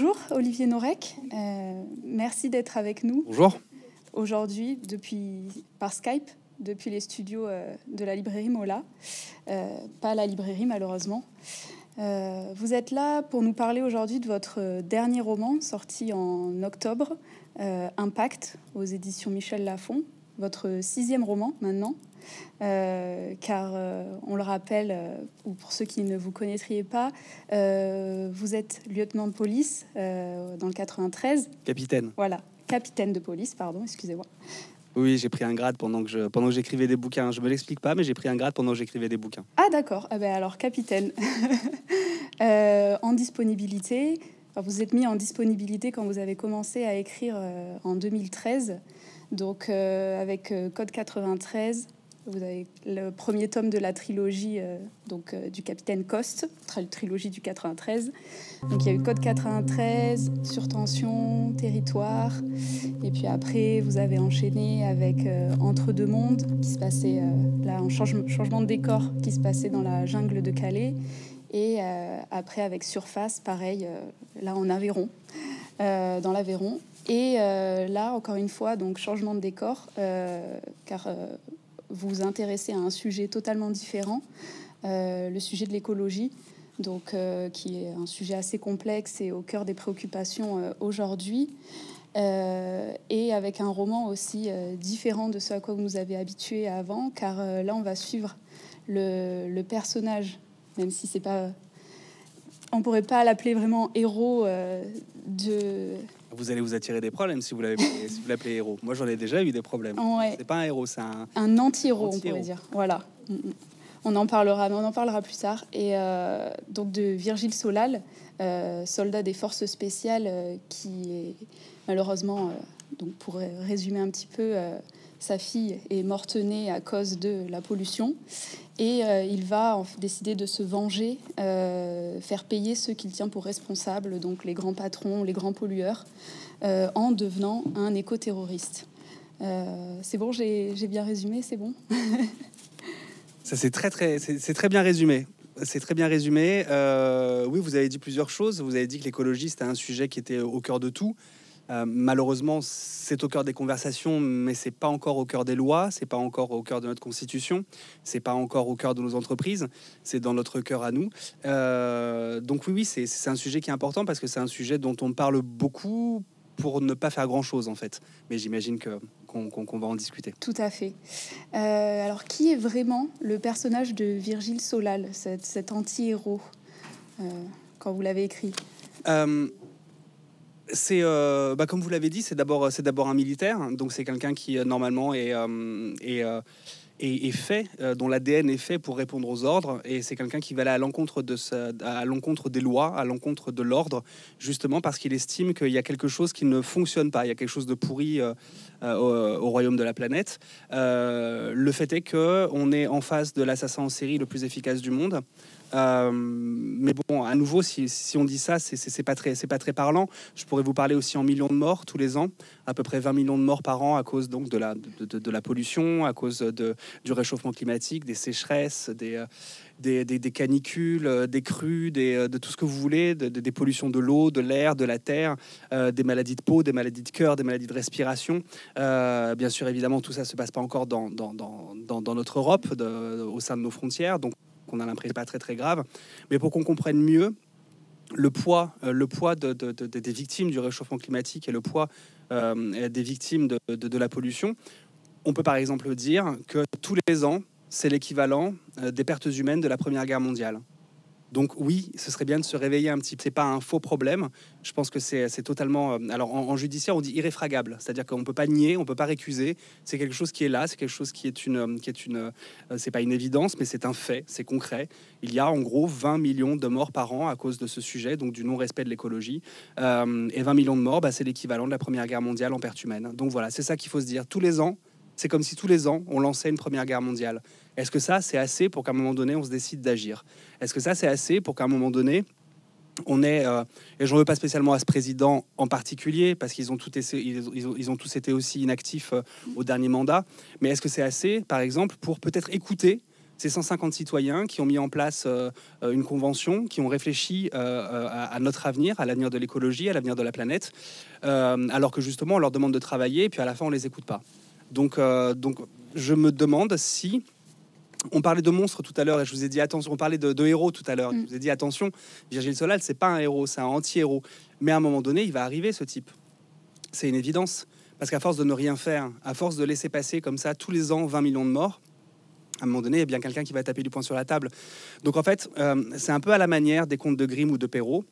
Bonjour Olivier Norek, euh, merci d'être avec nous. Bonjour. Aujourd'hui, depuis par Skype, depuis les studios euh, de la librairie Mola, euh, pas la librairie malheureusement. vous êtes là pour nous parler aujourd'hui de votre dernier roman sorti en octobre, Impact, aux éditions Michel Lafon, votre sixième roman maintenant. Euh, car euh, on le rappelle, euh, ou pour ceux qui ne vous connaîtriez pas, vous êtes lieutenant de police dans le 93. Capitaine. Voilà, capitaine de police, pardon, excusez-moi. Oui, j'ai pris un grade pendant que pendant j'écrivais des bouquins. Je me l'explique pas, mais j'ai pris un grade pendant que j'écrivais des bouquins. Ah d'accord. Ah, ben alors capitaine en disponibilité. vous êtes mis en disponibilité quand vous avez commencé à écrire en 2013. Donc avec code 93 vous avez le premier tome de la trilogie euh, donc, euh, du capitaine Coste, trilogie du 93. Donc il y a eu Code 93, Surtension, Territoire. Et puis après, vous avez enchaîné avec euh, Entre deux mondes, qui se passait là en change changement de décor, qui se passait dans la jungle de Calais. Et après, avec Surface, pareil, là en Aveyron, dans l'Aveyron. Et là, encore une fois, donc changement de décor, car vous intéresser à un sujet totalement différent, euh, le sujet de l'écologie, donc euh, qui est un sujet assez complexe et au cœur des préoccupations euh, aujourd'hui. et avec un roman aussi différent de ce à quoi vous nous avez habitué avant, car là on va suivre le, le personnage, même si c'est pas, on pourrait pas l'appeler vraiment héros de vous allez vous attirer des problèmes si vous l'appelez héros. Moi, j'en ai déjà eu des problèmes. C'est pas un héros, c'est un... anti-héros, on pourrait dire. Voilà. Mm, mm. On en parlera, mais on en parlera plus tard. Et euh, donc de Virgile Solal, euh, soldat des forces spéciales, euh, qui est malheureusement, donc pour résumer un petit peu, sa fille est morte née à cause de la pollution. Et euh, il va décider de se venger, euh, faire payer ceux qu'il tient pour responsables, donc les grands patrons, les grands pollueurs, euh, en devenant un éco-terroriste. c'est bon, j'ai bien résumé, c'est bon Ça, c'est très, très, c'est très bien résumé. C'est très bien résumé. oui, vous avez dit plusieurs choses. Vous avez dit que l'écologie, c'était un sujet qui était au cœur de tout. Euh, malheureusement, c'est au cœur des conversations, mais c'est pas encore au cœur des lois, c'est pas encore au cœur de notre constitution, c'est pas encore au cœur de nos entreprises, c'est dans notre cœur à nous. Euh, donc oui, oui, c'est un sujet qui est important parce que c'est un sujet dont on parle beaucoup pour ne pas faire grand-chose en fait. Mais j'imagine que qu'on va en discuter. Tout à fait. Euh, alors qui est vraiment le personnage de Virgile Solal, cet anti-héros, quand vous l'avez écrit c'est euh, bah, comme vous l'avez dit, c'est d'abord euh, c'est d'abord un militaire, donc c'est quelqu'un qui euh, normalement est, fait, dont l'ADN est fait pour répondre aux ordres, et c'est quelqu'un qui va aller à l'encontre des lois, à l'encontre de l'ordre, justement parce qu'il estime qu'il y a quelque chose qui ne fonctionne pas, il y a quelque chose de pourri au, royaume de la planète. le fait est qu'on est en face de l'assassin en série le plus efficace du monde. Euh, mais bon, à nouveau, si, on dit ça, c'est pas très, c'est pas très parlant. Je pourrais vous parler aussi en millions de morts tous les ans, à peu près 20 millions de morts par an à cause donc de la de, la pollution, à cause de, du réchauffement climatique, des sécheresses, des euh, des, canicules, euh, des crues, de tout ce que vous voulez, des pollutions de l'eau, de l'air, de la terre, des maladies de peau, des maladies de cœur, des maladies de respiration. bien sûr, évidemment, tout ça se passe pas encore dans, dans, dans notre Europe, au sein de nos frontières. Donc qu'on a l'impression pas très très grave, mais pour qu'on comprenne mieux le poids, euh, le poids des victimes du réchauffement climatique et le poids euh, des victimes de, la pollution, on peut par exemple dire que tous les ans, c'est l'équivalent euh, des pertes humaines de la Première Guerre mondiale. Donc oui, ce serait bien de se réveiller un petit peu. C'est pas un faux problème. Je pense que c'est totalement. Euh, alors en, judiciaire, on dit irréfragable, c'est-à-dire qu'on ne peut pas nier, on ne peut pas récuser. C'est quelque chose qui est là, c'est quelque chose qui est une, euh, qui est euh, pas une évidence, mais c'est un fait, c'est concret. Il y a en gros 20 millions de morts par an à cause de ce sujet, donc du non-respect de l'écologie. et 20 millions de morts, bah, c'est l'équivalent de la Première Guerre mondiale en perte humaine. Donc voilà, c'est ça qu'il faut se dire. Tous les ans, c'est comme si tous les ans, on lançait une Première Guerre mondiale. Est-ce que ça, c'est assez pour qu'à un moment donné, on se décide d'agir Est-ce que ça, c'est assez pour qu'à un moment donné, on est, euh, Et je ne veux pas spécialement à ce président en particulier, parce qu'ils ont, ils, ont, tous été aussi inactifs euh, au dernier mandat, mais est-ce que c'est assez, par exemple, pour peut-être écouter ces 150 citoyens qui ont mis en place euh, une convention, qui ont réfléchi à, notre avenir, à l'avenir de l'écologie, à l'avenir de la planète, alors que justement on leur demande de travailler, et puis à la fin on ne les écoute pas. Donc, donc je me demande si on parlait de monstres tout à l'heure et je vous ai dit attention, on parlait de, héros tout à l'heure. Mm. Je vous ai dit attention, Virgile Solal, c'est pas un héros, c'est un anti-héros. Mais à un moment donné, il va arriver ce type. C'est une évidence. Parce qu'à force de ne rien faire, à force de laisser passer comme ça tous les ans 20 millions de morts, à un moment donné, il y a bien quelqu'un qui va taper du poing sur la table. Donc en fait, euh, c'est un peu à la manière des contes de Grimm ou de Perrault.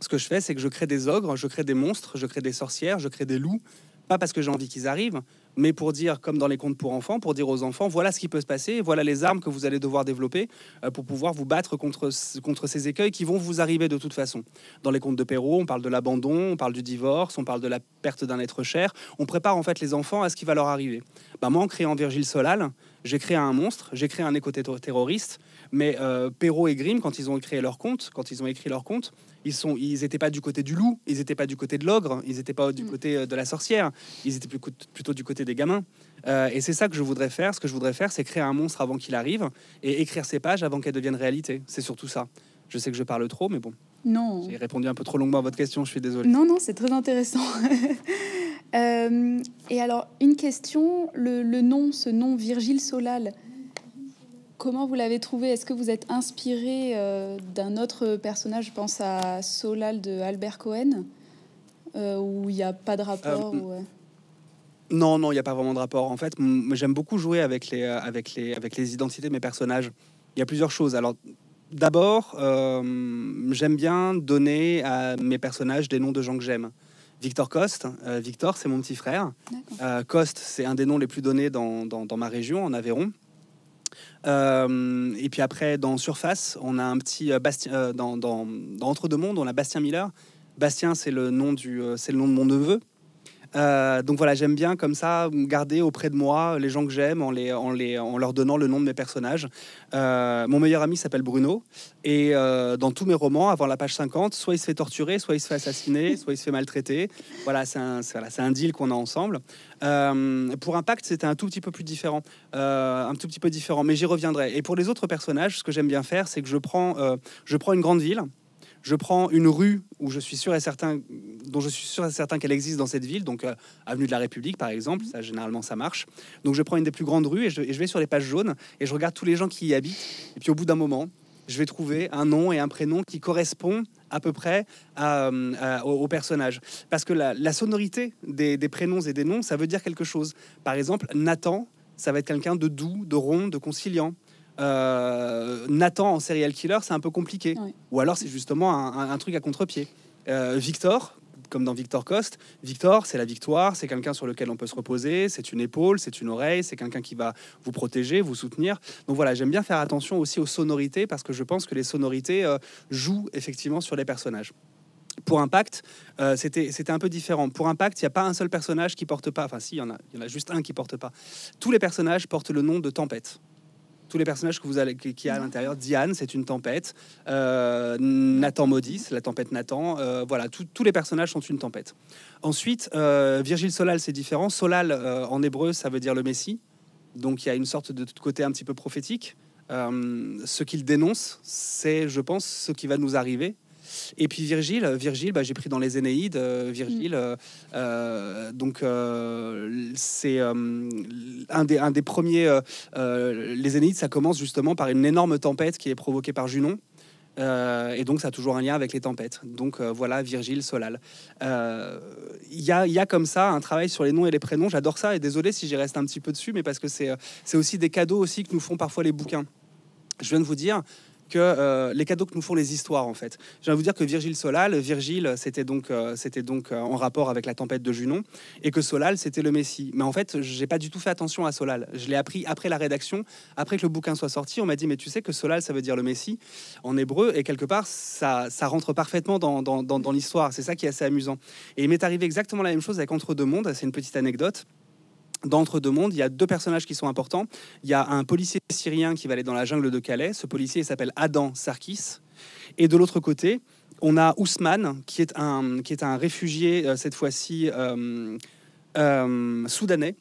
Ce que je fais, c'est que je crée des ogres, je crée des monstres, je crée des sorcières, je crée des loups, pas parce que j'ai envie qu'ils arrivent, mais pour dire, comme dans les contes pour enfants, pour dire aux enfants, voilà ce qui peut se passer, voilà les armes que vous allez devoir développer euh, pour pouvoir vous battre contre, contre ces écueils qui vont vous arriver de toute façon. Dans les contes de Perrault, on parle de l'abandon, on parle du divorce, on parle de la perte d'un être cher, on prépare en fait les enfants à ce qui va leur arriver. Ben moi, en créant Virgile Solal, j'ai créé un monstre, j'ai créé un éco-terroriste, mais euh, Perrault et Grimm, quand ils ont créé leur conte, quand ils ont écrit leur conte, ils sont, ils étaient pas du côté du loup, ils étaient pas du côté de l'ogre, ils étaient pas du mm. côté euh, de la sorcière, ils étaient plutôt du côté des gamins. Euh, et c'est ça que je voudrais faire. Ce que je voudrais faire, c'est créer un monstre avant qu'il arrive et écrire ses pages avant qu'elles deviennent réalité. C'est surtout ça. Je sais que je parle trop, mais bon. Non. J'ai répondu un peu trop longuement à votre question, je suis désolé. Non, non, c'est très intéressant. Euh, et alors, une question, le, le, nom, ce nom Virgile Solal, Comment vous l'avez trouvé Est-ce que vous êtes inspiré euh, d'un autre personnage Je pense à Solal de Albert Cohen, euh, où il n'y a pas de rapport. Euh, non, non, il n'y a pas vraiment de rapport. En fait, j'aime beaucoup jouer avec les, avec, les, avec les identités de mes personnages. Il y a plusieurs choses. Alors, d'abord, j'aime bien donner à mes personnages des noms de gens que j'aime. Victor Coste. Victor, c'est mon petit frère. Coste, c'est un des noms les plus donnés dans ma région, en Aveyron. Euh, et puis après, dans Surface, on a un petit euh, Bastien, euh, dans, Entre deux mondes, on a Bastien Miller. Bastien, c'est le nom du, c'est le nom de mon neveu. Euh, donc voilà, j'aime bien comme ça garder auprès de moi les gens que j'aime en, leur donnant le nom de mes personnages. Euh, mon meilleur ami s'appelle Bruno et euh, dans tous mes romans, avant la page 50, soit il se fait torturer, soit il se fait assassiner, soit il se fait maltraiter. Voilà, c'est un, deal qu'on a ensemble. pour Impact, c'était un tout petit peu plus différent, un tout petit peu différent, mais j'y reviendrai. Et pour les autres personnages, ce que j'aime bien faire, c'est que je prends, je prends une grande ville je prends une rue où je suis sûr et certain dont je suis sûr et certain qu'elle existe dans cette ville, donc euh, avenue de la République par exemple, ça généralement ça marche. Donc je prends une des plus grandes rues et je, vais sur les pages jaunes et je regarde tous les gens qui y habitent. Et puis au bout d'un moment, je vais trouver un nom et un prénom qui correspond à peu près à, euh, au, personnage. Parce que la, sonorité des, prénoms et des noms, ça veut dire quelque chose. Par exemple, Nathan, ça va être quelqu'un de doux, de rond, de conciliant. Euh, Nathan en serial killer, c'est un peu compliqué. Ou alors c'est justement un, truc à contre-pied. Euh, Victor, comme dans Victor Coste, Victor, c'est la victoire, c'est quelqu'un sur lequel on peut se reposer, c'est une épaule, c'est une oreille, c'est quelqu'un qui va vous protéger, vous soutenir. Donc voilà, j'aime bien faire attention aussi aux sonorités parce que je pense que les sonorités euh, jouent effectivement sur les personnages. Pour Impact, euh, c'était un peu différent. Pour Impact, il n'y a pas un seul personnage qui porte pas, enfin si, il y, en a, y en a juste un qui porte pas. Tous les personnages portent le nom de Tempête tous les personnages que vous allez qui, a à l'intérieur. Diane, c'est une tempête. Euh, Nathan maudit, la tempête Nathan. Euh, voilà, tous les personnages sont une tempête. Ensuite, euh, Virgile Solal, c'est différent. Solal, en hébreu, ça veut dire le Messie. Donc il y a une sorte de côté un petit peu prophétique. ce qu'il dénonce, c'est, je pense, ce qui va nous arriver et puis Virgile, Virgile, bah, j'ai pris dans les Énéides, euh, Virgile. Mm. Euh, euh, donc c'est un des, un des premiers. les Énéides, ça commence justement par une énorme tempête qui est provoquée par Junon. et donc, ça a toujours un lien avec les tempêtes. Donc, voilà, Virgile, Solal. Il y, a, y, a, comme ça un travail sur les noms et les prénoms. J'adore ça. Et désolé si j'y reste un petit peu dessus, mais parce que c'est aussi des cadeaux aussi que nous font parfois les bouquins. Je viens de vous dire, que euh, les cadeaux que nous font les histoires, en fait. Je viens vous dire que Virgile Solal, Virgile, c'était donc, euh, c'était donc euh, en rapport avec la tempête de Junon, et que Solal, c'était le Messie. Mais en fait, j'ai pas du tout fait attention à Solal. Je l'ai appris après la rédaction, après que le bouquin soit sorti. On m'a dit, mais tu sais que Solal, ça veut dire le Messie en hébreu, et quelque part, ça, ça rentre parfaitement dans l'histoire. C'est ça qui est assez amusant. Et il m'est arrivé exactement la même chose avec Entre deux mondes. C'est une petite anecdote d'entre-deux mondes, il y a deux personnages qui sont importants. Il y a un policier syrien qui va aller dans la jungle de Calais. Ce policier s'appelle Adam Sarkis. Et de l'autre côté, on a Ousmane, qui est un, qui est un réfugié, euh, cette fois-ci euh, euh, soudanais,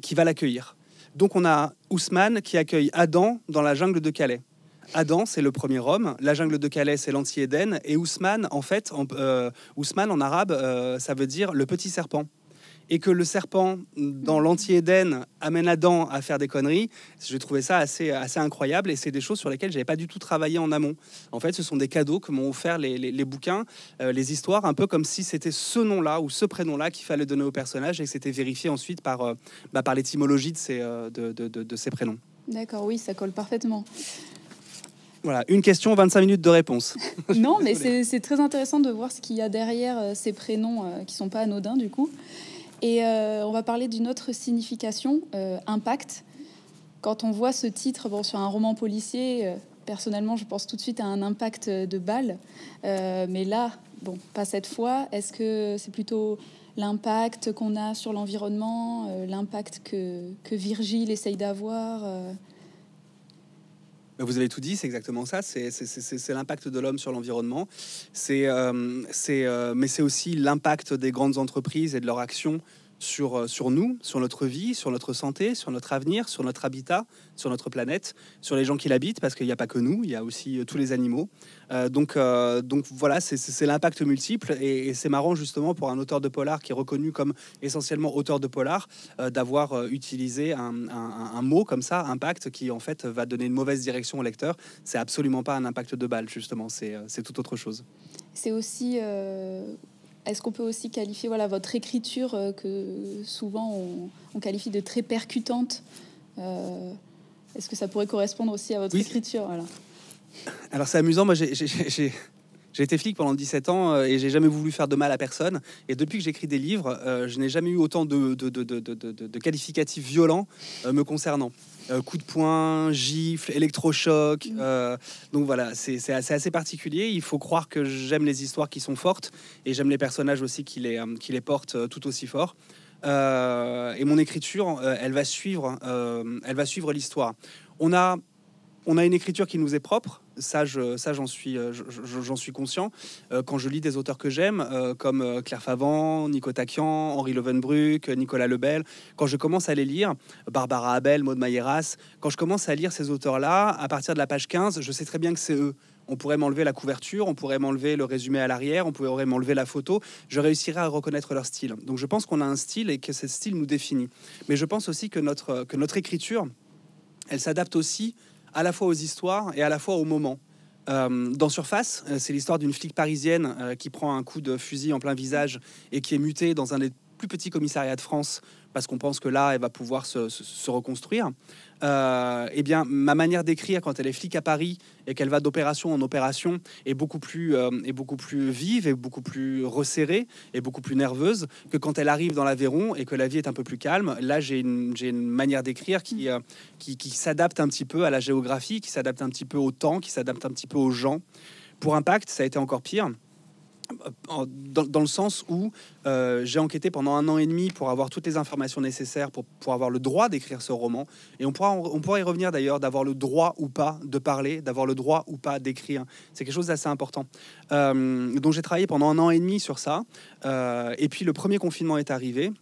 qui va l'accueillir. Donc on a Ousmane qui accueille Adam dans la jungle de Calais. Adam, c'est le premier homme, la jungle de Calais, c'est l'anti-Éden, et Ousmane, en fait, Ousmane en arabe, ça veut dire le petit serpent et que le serpent dans l'anti-Éden amène Adam à faire des conneries, j'ai trouvé ça assez, assez incroyable et c'est des choses sur lesquelles j'avais pas du tout travaillé en amont. En fait, ce sont des cadeaux que m'ont offert les, bouquins, euh, les histoires, un peu comme si c'était ce nom-là ou ce prénom-là qu'il fallait donner au personnage et que c'était vérifié ensuite par, euh, bah, par l'étymologie de ces, euh, de, de ces prénoms. D'accord, oui, ça colle parfaitement. Voilà, une question, 25 minutes de réponse. non, mais c'est très intéressant de voir ce qu'il y a derrière ces prénoms qui sont pas anodins du coup. Et euh, on va parler d'une autre signification, euh, impact. Quand on voit ce titre bon, sur un roman policier, euh, personnellement, je pense tout de suite à un impact de balle. mais là, bon, pas cette fois. Est-ce que c'est plutôt l'impact qu'on a sur l'environnement, l'impact que, que, Virgile essaye d'avoir bah, vous avez tout dit, c'est exactement ça. C'est l'impact de l'homme sur l'environnement. C'est, euh, euh, mais c'est aussi l'impact des grandes entreprises et de leur action sur, euh, sur nous, sur notre vie, sur notre santé, sur notre avenir, sur notre habitat, sur notre planète, sur les gens qui l'habitent, parce qu'il n'y a pas que nous, il y a aussi euh, tous les animaux. Euh, donc, donc voilà, c'est l'impact multiple, et, c'est marrant justement pour un auteur de polar qui est reconnu comme essentiellement auteur de polar, d'avoir utilisé un, un, un, mot comme ça, impact, qui en fait va donner une mauvaise direction au lecteur. C'est absolument pas un impact de balle, justement, c'est tout autre chose. C'est aussi est-ce qu'on peut aussi qualifier voilà, votre écriture euh, que souvent on, qualifie de très percutante euh, Est-ce que ça pourrait correspondre aussi à votre écriture Alors c'est amusant, moi j'ai j'ai été flic pendant 17 ans euh, et j'ai jamais voulu faire de mal à personne. Et depuis que j'écris des livres, euh, je n'ai jamais eu autant de, de, qualificatifs violents euh, me concernant. coup de poing, gifle, électrochoc. Mmh. donc voilà, c'est assez, assez, particulier. Il faut croire que j'aime les histoires qui sont fortes et j'aime les personnages aussi qui les, qui les portent tout aussi fort. et mon écriture, elle va suivre, elle va suivre l'histoire. On a on a une écriture qui nous est propre, ça, je, ça j'en suis, euh, j'en suis conscient. Euh, quand je lis des auteurs que j'aime, euh, comme Claire Favant, Nico Taquian, Henri Levenbruck, Nicolas Lebel, quand je commence à les lire, Barbara Abel, Maud Mailleras, quand je commence à lire ces auteurs-là, à partir de la page 15, je sais très bien que c'est eux. On pourrait m'enlever la couverture, on pourrait m'enlever le résumé à l'arrière, on pourrait m'enlever la photo. Je réussirais à reconnaître leur style. Donc je pense qu'on a un style et que ce style nous définit. Mais je pense aussi que notre, que notre écriture, elle s'adapte aussi à la fois aux histoires et à la fois au moment. Euh, dans Surface, euh, c'est l'histoire d'une flic parisienne euh, qui prend un coup de fusil en plein visage et qui est mutée dans un état plus petit commissariat de France, parce qu'on pense que là, elle va pouvoir se, reconstruire, euh, eh bien, ma manière d'écrire quand elle est flic à Paris et qu'elle va d'opération en opération est beaucoup plus, euh, est beaucoup plus vive et beaucoup plus resserrée et beaucoup plus nerveuse que quand elle arrive dans l'Aveyron et que la vie est un peu plus calme. Là, j'ai une, une, manière d'écrire euh, qui, qui s'adapte un petit peu à la géographie, qui s'adapte un petit peu au temps, qui s'adapte un petit peu aux gens. Pour Impact, ça a été encore pire dans, le sens où euh, j'ai enquêté pendant un an et demi pour avoir toutes les informations nécessaires pour, pour avoir le droit d'écrire ce roman. Et on pourra, on pourra y revenir d'ailleurs, d'avoir le droit ou pas de parler, d'avoir le droit ou pas d'écrire. C'est quelque chose d'assez important. dont euh, donc j'ai travaillé pendant un an et demi sur ça. Euh, et puis le premier confinement est arrivé.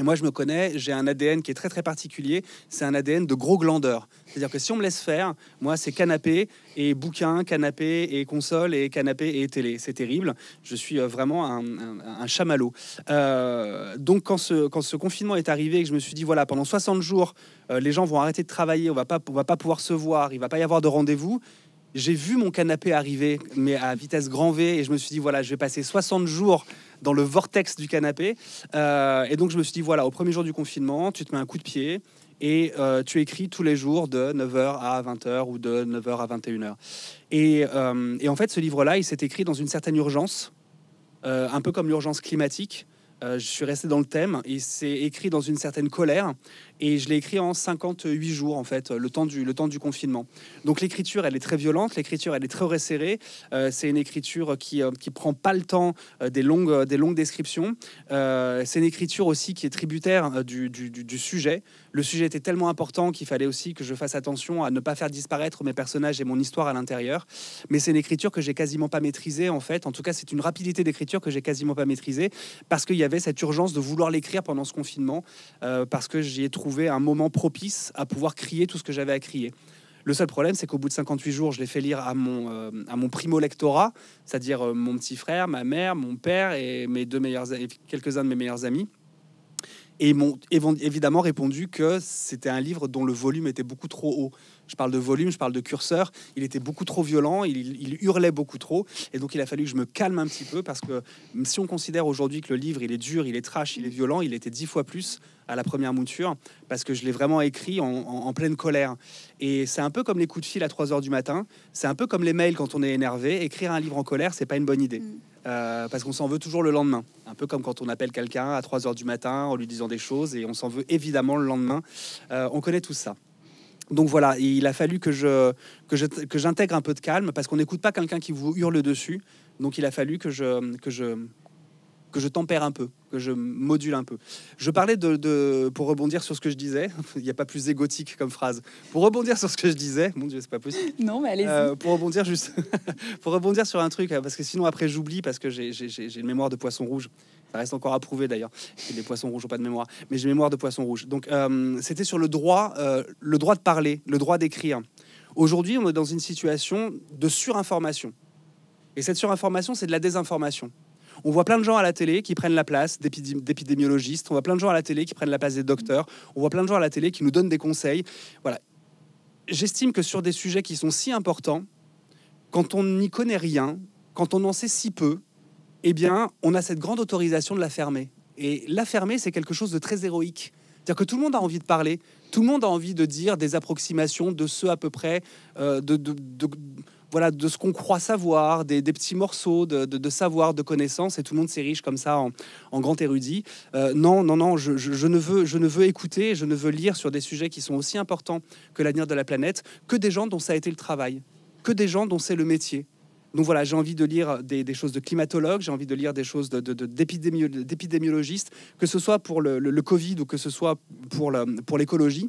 Et moi, je me connais, j'ai un ADN qui est très très particulier. C'est un ADN de gros glandeur. C'est-à-dire que si on me laisse faire, moi, c'est canapé et bouquin, canapé et console et canapé et télé. C'est terrible. Je suis euh, vraiment un, un, chamallow. Euh, donc, quand ce, confinement est arrivé et que je me suis dit, voilà, pendant 60 jours, euh, les gens vont arrêter de travailler, on va pas, on va pas pouvoir se voir, il va pas y avoir de rendez-vous j'ai vu mon canapé arriver, mais à vitesse grand V, et je me suis dit, voilà, je vais passer 60 jours dans le vortex du canapé. Euh, et donc, je me suis dit, voilà, au premier jour du confinement, tu te mets un coup de pied et euh, tu écris tous les jours de 9h à 20h ou de 9h à 21h. Et, euh, et en fait, ce livre-là, il s'est écrit dans une certaine urgence, un peu comme l'urgence climatique. je suis resté dans le thème, il s'est écrit dans une certaine colère, et je l'ai écrit en 58 jours, en fait, le temps du, le temps du confinement. Donc l'écriture, elle est très violente, l'écriture, elle est très resserrée. Euh, c'est une écriture qui ne euh, prend pas le temps euh, des, longues, des longues descriptions. c'est une écriture aussi qui est tributaire du, du, sujet. Le sujet était tellement important qu'il fallait aussi que je fasse attention à ne pas faire disparaître mes personnages et mon histoire à l'intérieur. Mais c'est une écriture que j'ai quasiment pas maîtrisée, en fait. En tout cas, c'est une rapidité d'écriture que j'ai quasiment pas maîtrisée parce qu'il y avait cette urgence de vouloir l'écrire pendant ce confinement, parce que j'y ai trouvé trouvé un moment propice à pouvoir crier tout ce que j'avais à crier. Le seul problème, c'est qu'au bout de 58 jours, je l'ai fait lire à mon, euh, à mon primo lectorat, c'est-à-dire euh, mon petit frère, ma mère, mon père et mes deux meilleurs quelques-uns de mes meilleurs amis et m'ont évidemment répondu que c'était un livre dont le volume était beaucoup trop haut. Je parle de volume, je parle de curseur. Il était beaucoup trop violent, il, hurlait beaucoup trop. Et donc, il a fallu que je me calme un petit peu parce que si on considère aujourd'hui que le livre, il est dur, il est trash, il est violent, il était dix fois plus à la première mouture parce que je l'ai vraiment écrit en, pleine colère. Et c'est un peu comme les coups de fil à 3 heures du matin. C'est un peu comme les mails quand on est énervé. Écrire un livre en colère, c'est pas une bonne idée. Mm. Euh, parce qu'on s'en veut toujours le lendemain. Un peu comme quand on appelle quelqu'un à 3 heures du matin en lui disant des choses et on s'en veut évidemment le lendemain. Euh, on connaît tout ça. Donc voilà, il a fallu que je que j'intègre un peu de calme parce qu'on n'écoute pas quelqu'un qui vous hurle dessus. Donc il a fallu que je que je que je tempère un peu, que je module un peu. Je parlais de, pour rebondir sur ce que je disais, il n'y a pas plus égotique comme phrase. Pour rebondir sur ce que je disais, mon Dieu, c'est pas possible. Non, mais allez euh, pour rebondir juste, pour rebondir sur un truc, parce que sinon après j'oublie parce que j'ai une mémoire de poisson rouge. Ça reste encore à prouver d'ailleurs. Les poissons rouges n'ont pas de mémoire, mais j'ai mémoire de poisson rouge. Donc euh, c'était sur le droit, euh, le droit de parler, le droit d'écrire. Aujourd'hui, on est dans une situation de surinformation. Et cette surinformation, c'est de la désinformation. On voit plein de gens à la télé qui prennent la place d'épidémiologistes, on voit plein de gens à la télé qui prennent la place des docteurs, on voit plein de gens à la télé qui nous donnent des conseils. Voilà. J'estime que sur des sujets qui sont si importants, quand on n'y connaît rien, quand on en sait si peu, eh bien, on a cette grande autorisation de la fermer. Et la fermer, c'est quelque chose de très héroïque. C'est-à-dire que tout le monde a envie de parler, tout le monde a envie de dire des approximations de ce à peu près, euh, de, voilà, de ce qu'on croit savoir, des, petits morceaux de, savoir, de connaissances, et tout le monde s'est riche comme ça en, grand érudit. Euh, non, non, non, je, ne veux, je ne veux écouter, je ne veux lire sur des sujets qui sont aussi importants que l'avenir de la planète, que des gens dont ça a été le travail, que des gens dont c'est le métier. Donc voilà, j'ai envie de lire des, choses de climatologues, j'ai envie de lire des choses d'épidémiologistes, de, que ce soit pour le Covid ou que ce soit pour l'écologie.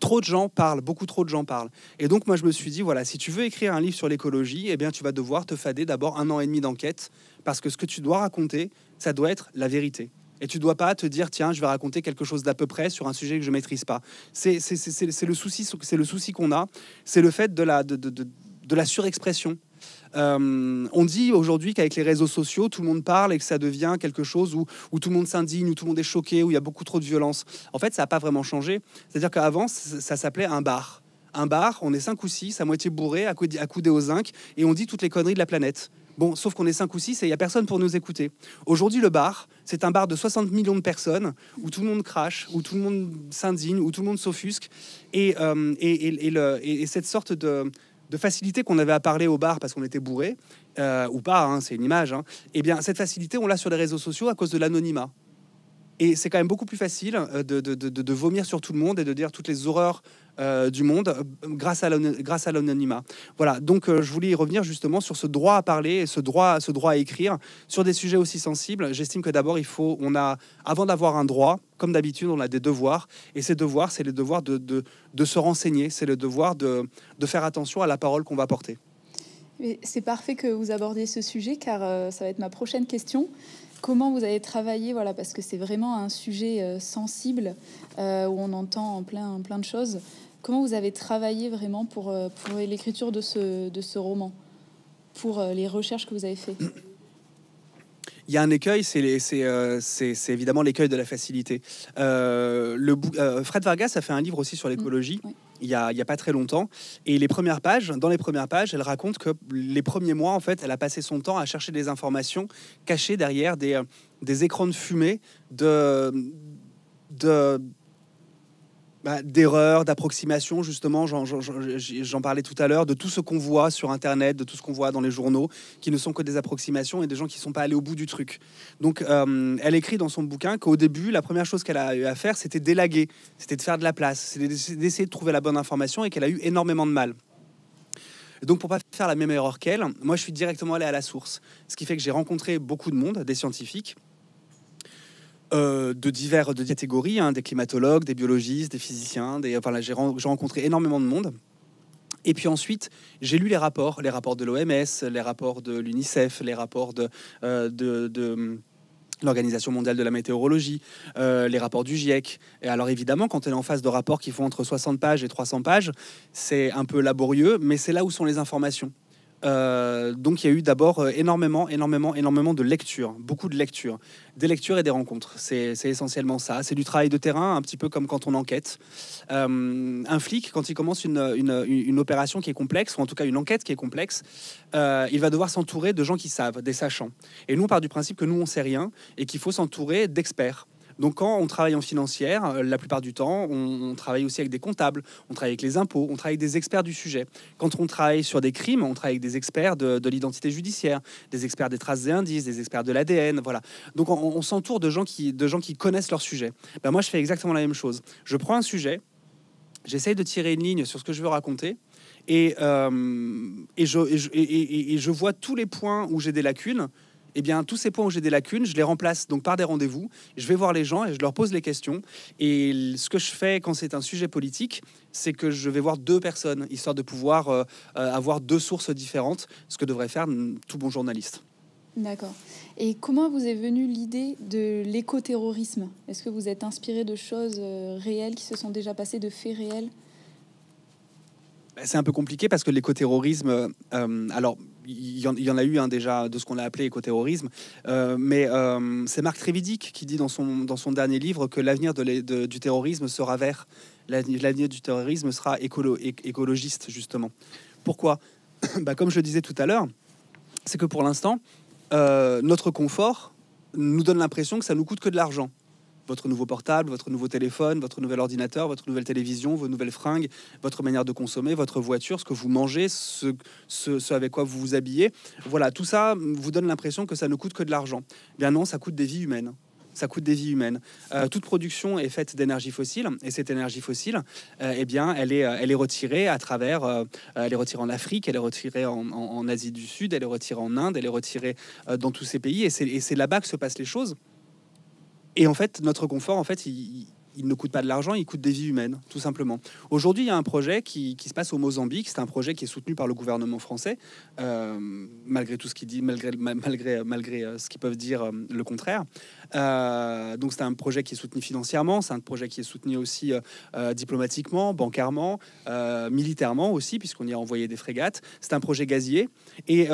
Trop de gens parlent, beaucoup trop de gens parlent. Et donc moi je me suis dit, voilà, si tu veux écrire un livre sur l'écologie, eh bien tu vas devoir te fader d'abord un an et demi d'enquête, parce que ce que tu dois raconter, ça doit être la vérité. Et tu dois pas te dire, tiens, je vais raconter quelque chose d'à peu près sur un sujet que je maîtrise pas. C'est le souci, c'est le souci qu'on a, c'est le fait de la, de la surexpression euh, on dit aujourd'hui qu'avec les réseaux sociaux, tout le monde parle et que ça devient quelque chose où, tout le monde s'indigne, où tout le monde est choqué, où il y a beaucoup trop de violence. En fait, ça n'a pas vraiment changé. C'est-à-dire qu'avant, ça, s'appelait un bar. Un bar, on est cinq ou six, à moitié bourré, à au aux zinc, et on dit toutes les conneries de la planète. Bon, sauf qu'on est cinq ou six et il n'y a personne pour nous écouter. Aujourd'hui, le bar, c'est un bar de 60 millions de personnes où tout le monde crache, où tout le monde s'indigne, où tout le monde s'offusque. et, euh, cette sorte de, de facilité qu'on avait à parler au bar parce qu'on était bourré, euh, ou pas, hein, c'est une image, hein, eh bien cette facilité, on l'a sur les réseaux sociaux à cause de l'anonymat. Et c'est quand même beaucoup plus facile euh, de, vomir sur tout le monde et de dire toutes les horreurs euh, du monde euh, grâce à l'anonymat. Voilà. Donc je voulais y revenir justement sur ce droit à parler et ce droit ce droit à écrire sur des sujets aussi sensibles. J'estime que d'abord il faut on a avant d'avoir un droit comme d'habitude on a des devoirs et ces devoirs c'est les devoirs de, se renseigner, c'est le devoir de, faire attention à la parole qu'on va porter. C'est parfait que vous abordiez ce sujet car ça va être ma prochaine question comment vous avez travaillé, voilà, parce que c'est vraiment un sujet euh, sensible euh, où on entend plein, plein de choses. Comment vous avez travaillé vraiment pour, euh, pour l'écriture de ce, de ce roman, pour les recherches que vous avez faites il y a un écueil, c'est évidemment l'écueil de la facilité. Euh, le, Fred Vargas a fait un livre aussi sur mm. l'écologie il y, a, pas très longtemps. Et les premières pages, dans les premières pages, elle raconte que les premiers mois, en fait, elle a passé son temps à chercher des informations cachées derrière des, euh, des écrans de fumée de, de bah, d'erreurs, d'approximations, justement, j'en parlais tout à l'heure, de tout ce qu'on voit sur Internet, de tout ce qu'on voit dans les journaux, qui ne sont que des approximations et des gens qui ne sont pas allés au bout du truc. Donc, euh, elle écrit dans son bouquin qu'au début, la première chose qu'elle a eu à faire, c'était d'élaguer, c'était de faire de la place, c'était d'essayer de trouver la bonne information et qu'elle a eu énormément de mal. Donc, pour pas faire la même erreur qu'elle, moi, je suis directement allé à la source. Ce qui fait que j'ai rencontré beaucoup de monde, des scientifiques, euh, de diverses catégories, hein, des climatologues, des biologistes, des physiciens, des, enfin, j'ai rencontré énormément de monde. Et puis ensuite, j'ai lu les rapports, les rapports de l'OMS, les rapports de l'UNICEF, les rapports de, euh, de, l'Organisation mondiale de la météorologie, euh, les rapports du GIEC. Et alors évidemment, quand on est en face de rapports qui font entre 60 pages et 300 pages, c'est un peu laborieux, mais c'est là où sont les informations. Euh, donc il y a eu d'abord euh, énormément, énormément, énormément de lectures, beaucoup de lectures, des lectures et des rencontres. C'est essentiellement ça. C'est du travail de terrain, un petit peu comme quand on enquête. Euh, un flic, quand il commence une, opération qui est complexe, ou en tout cas une enquête qui est complexe, il va devoir s'entourer de gens qui savent, des sachants. Et nous, par du principe que nous, on sait rien et qu'il faut s'entourer d'experts. Donc quand on travaille en financière, euh, la plupart du temps, on, travaille aussi avec des comptables, on travaille avec les impôts, on travaille avec des experts du sujet. Quand on travaille sur des crimes, on travaille avec des experts de, l'identité judiciaire, des experts des traces et indices, des experts de l'ADN, voilà. Donc on, s'entoure de gens qui de gens qui connaissent leur sujet. Ben, moi je fais exactement la même chose. Je prends un sujet, j'essaye de tirer une ligne sur ce que je veux raconter. Et, euh, et, je, je, et, je, vois tous les points où j'ai des lacunes, eh bien, tous ces points où j'ai des lacunes, je les remplace donc par des rendez-vous. Je vais voir les gens et je leur pose les questions. Et ce que je fais quand c'est un sujet politique, c'est que je vais voir deux personnes, histoire de pouvoir euh, euh, avoir deux sources différentes, ce que devrait faire mm, tout bon journaliste. D'accord. Et comment vous est venue l'idée de l'écoterrorisme Est-ce que vous êtes inspiré de choses euh, réelles qui se sont déjà passées, de faits réels ben, c'est un peu compliqué parce que l'écoterrorisme, alors il y, en a eu un hein, déjà de ce qu'on a appelé écoterrorisme, euh, mais euh, c'est Marc Trévidic qui dit dans son, dans son dernier livre que l'avenir du terrorisme sera vert, l'avenir du terrorisme sera écolo, écologiste justement. Pourquoi bah, Comme je le disais tout à l'heure, c'est que pour l'instant, euh, notre confort nous donne l'impression que ça nous coûte que de l'argent votre nouveau portable, votre nouveau téléphone, votre nouvel ordinateur, votre nouvelle télévision, vos nouvelles fringues, votre manière de consommer, votre voiture, ce que vous mangez, ce, avec quoi vous vous habillez. Voilà, tout ça vous donne l'impression que ça ne coûte que de l'argent. bien non, ça coûte des vies humaines ça coûte des vies humaines. Euh, toute production est faite d'énergie fossile, et cette énergie fossile, euh, eh bien, elle est, elle est retirée à travers, euh, elle est retirée en Afrique, elle est retirée en, en, Asie du Sud, elle est retirée en Inde, elle est retirée dans tous ces pays, et c'est là-bas que se passent les choses. Et en fait, notre confort, en fait, il, il ne coûte pas de l'argent, il coûte des vies humaines, tout simplement. Aujourd'hui, il y a un projet qui, qui se passe au Mozambique. C'est un projet qui est soutenu par le gouvernement français, euh, malgré tout ce qu'ils dit, malgré, malgré, malgré euh, ce qu'ils peuvent dire euh, le contraire. donc, c'est un projet qui est soutenu financièrement, c'est un projet qui est soutenu aussi diplomatiquement, bancairement, militairement aussi, puisqu'on y a envoyé des frégates. C'est un projet gazier. Et,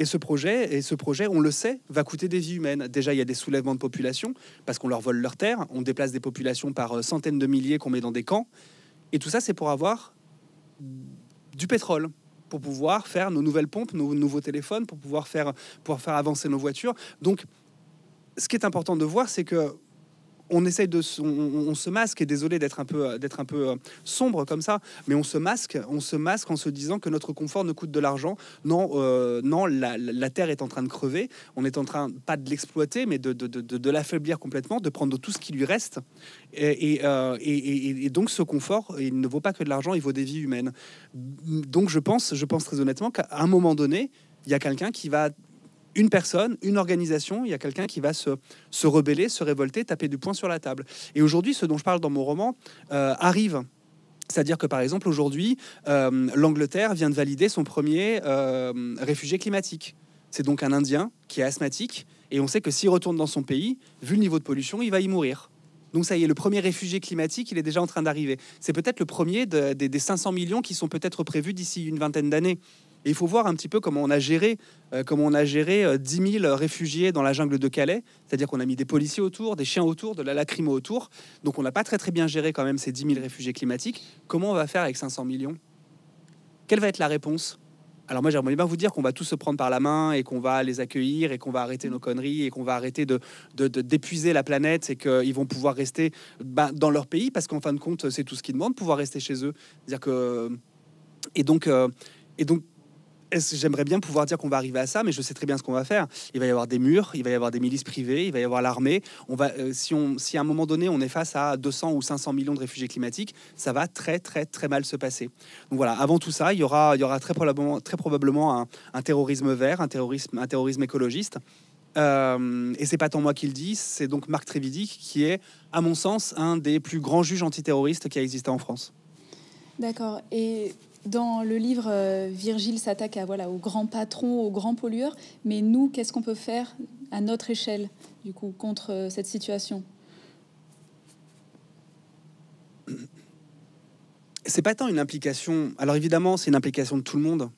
et, ce projet, et ce projet, on le sait, va coûter des vies humaines. Déjà, il y a des soulèvements de population parce qu'on leur vole leurs terres, on déplace des populations par euh, centaines de milliers qu'on met dans des camps. Et tout ça, c'est pour avoir du pétrole pour pouvoir faire nos nouvelles pompes, nos nouveaux téléphones, pour pouvoir faire, pour faire avancer nos voitures. Donc, ce qui est important de voir, c'est que on essaye de on, se masque et désolé d'être un peu d'être un peu euh, sombre comme ça mais on se masque on se masque en se disant que notre confort ne coûte de l'argent non euh, non la, terre est en train de crever on est en train pas de l'exploiter mais de, l'affaiblir complètement de prendre tout ce qui lui reste euh, et, et, donc ce confort il ne vaut pas que de l'argent il vaut des vies humaines donc je pense je pense très honnêtement qu'à un moment donné il y a quelqu'un qui va une personne, une organisation, il y a quelqu'un qui va se, rebeller, se révolter, taper du poing sur la table. Et aujourd'hui, ce dont je parle dans mon roman euh, arrive. C'est-à-dire que par exemple, aujourd'hui, euh, l'Angleterre vient de valider son premier euh, réfugié climatique. C'est donc un Indien qui est asthmatique, et on sait que s'il retourne dans son pays, vu le niveau de pollution, il va y mourir. Donc ça y est, le premier réfugié climatique, il est déjà en train d'arriver. C'est peut-être le premier des, des 500 millions qui sont peut-être prévus d'ici une vingtaine d'années. Et il faut voir un petit peu comment on a géré, euh, comment on a géré 10 euh, 000 réfugiés dans la jungle de Calais. C'est-à-dire qu'on a mis des policiers autour, des chiens autour, de la lacrymo autour. Donc on n'a pas très très bien géré quand même ces 10 000 réfugiés climatiques. Comment on va faire avec 500 millions Quelle va être la réponse alors moi j'aimerais bien vous dire qu'on va tous se prendre par la main et qu'on va les accueillir et qu'on va arrêter nos conneries et qu'on va arrêter de, d'épuiser la planète et qu'ils vont pouvoir rester bah, dans leur pays parce qu'en fin de compte c'est tout ce qu'ils demandent, pouvoir rester chez eux. -dire que... Et donc... Euh, et donc J'aimerais bien pouvoir dire qu'on va arriver à ça, mais je sais très bien ce qu'on va faire. Il va y avoir des murs, il va y avoir des milices privées, il va y avoir l'armée. On va, euh, si, on, si à un moment donné on est face à 200 ou 500 millions de réfugiés climatiques, ça va très très très mal se passer. Donc voilà, avant tout ça, il y aura, il y aura très probablement, très probablement un, terrorisme vert, un terrorisme, un terrorisme écologiste. Euh, et c'est pas tant moi qui le dis, c'est donc Marc Trévidic qui est, à mon sens, un des plus grands juges antiterroristes qui a existé en France. D'accord. Et dans le livre, euh, Virgile s'attaque à voilà aux grands patrons, aux grands pollueurs. Mais nous, qu'est-ce qu'on peut faire à notre échelle, du coup, contre euh, cette situation C'est pas tant une implication. Alors évidemment, c'est une implication de tout le monde.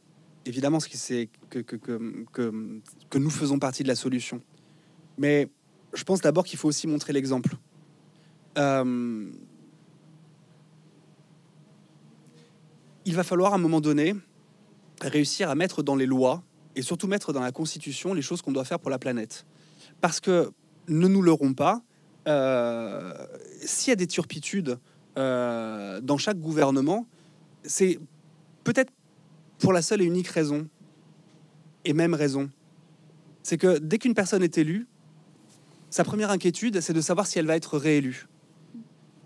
Évidemment, c'est que, que, que, nous faisons partie de la solution. Mais je pense d'abord qu'il faut aussi montrer l'exemple. Euh, il va falloir à un moment donné réussir à mettre dans les lois et surtout mettre dans la Constitution les choses qu'on doit faire pour la planète. Parce que, ne nous leurrons pas, euh, s'il y a des turpitudes euh, dans chaque gouvernement, c'est peut-être pour la seule et unique raison, et même raison, c'est que dès qu'une personne est élue, sa première inquiétude, c'est de savoir si elle va être réélue.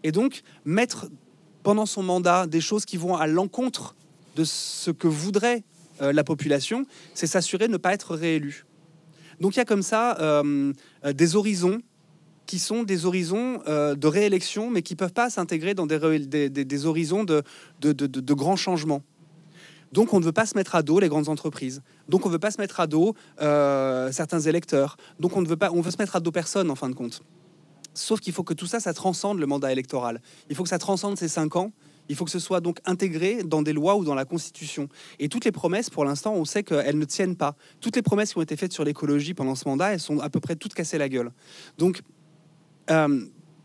Et donc, mettre pendant son mandat des choses qui vont à l'encontre de ce que voudrait euh, la population, c'est s'assurer de ne pas être réélu. Donc il y a comme ça euh, des horizons qui sont des horizons euh, de réélection, mais qui ne peuvent pas s'intégrer dans des, des, horizons de, grands changements. Donc on ne veut pas se mettre à dos les grandes entreprises. Donc on ne veut pas se mettre à dos certains électeurs. Donc on ne veut pas, on veut se mettre à dos personne en fin de compte. Sauf qu'il faut que tout ça, ça transcende le mandat électoral. Il faut que ça transcende ces cinq ans. Il faut que ce soit donc intégré dans des lois ou dans la Constitution. Et toutes les promesses, pour l'instant, on sait qu'elles ne tiennent pas. Toutes les promesses qui ont été faites sur l'écologie pendant ce mandat, elles sont à peu près toutes cassées la gueule. Donc, euh,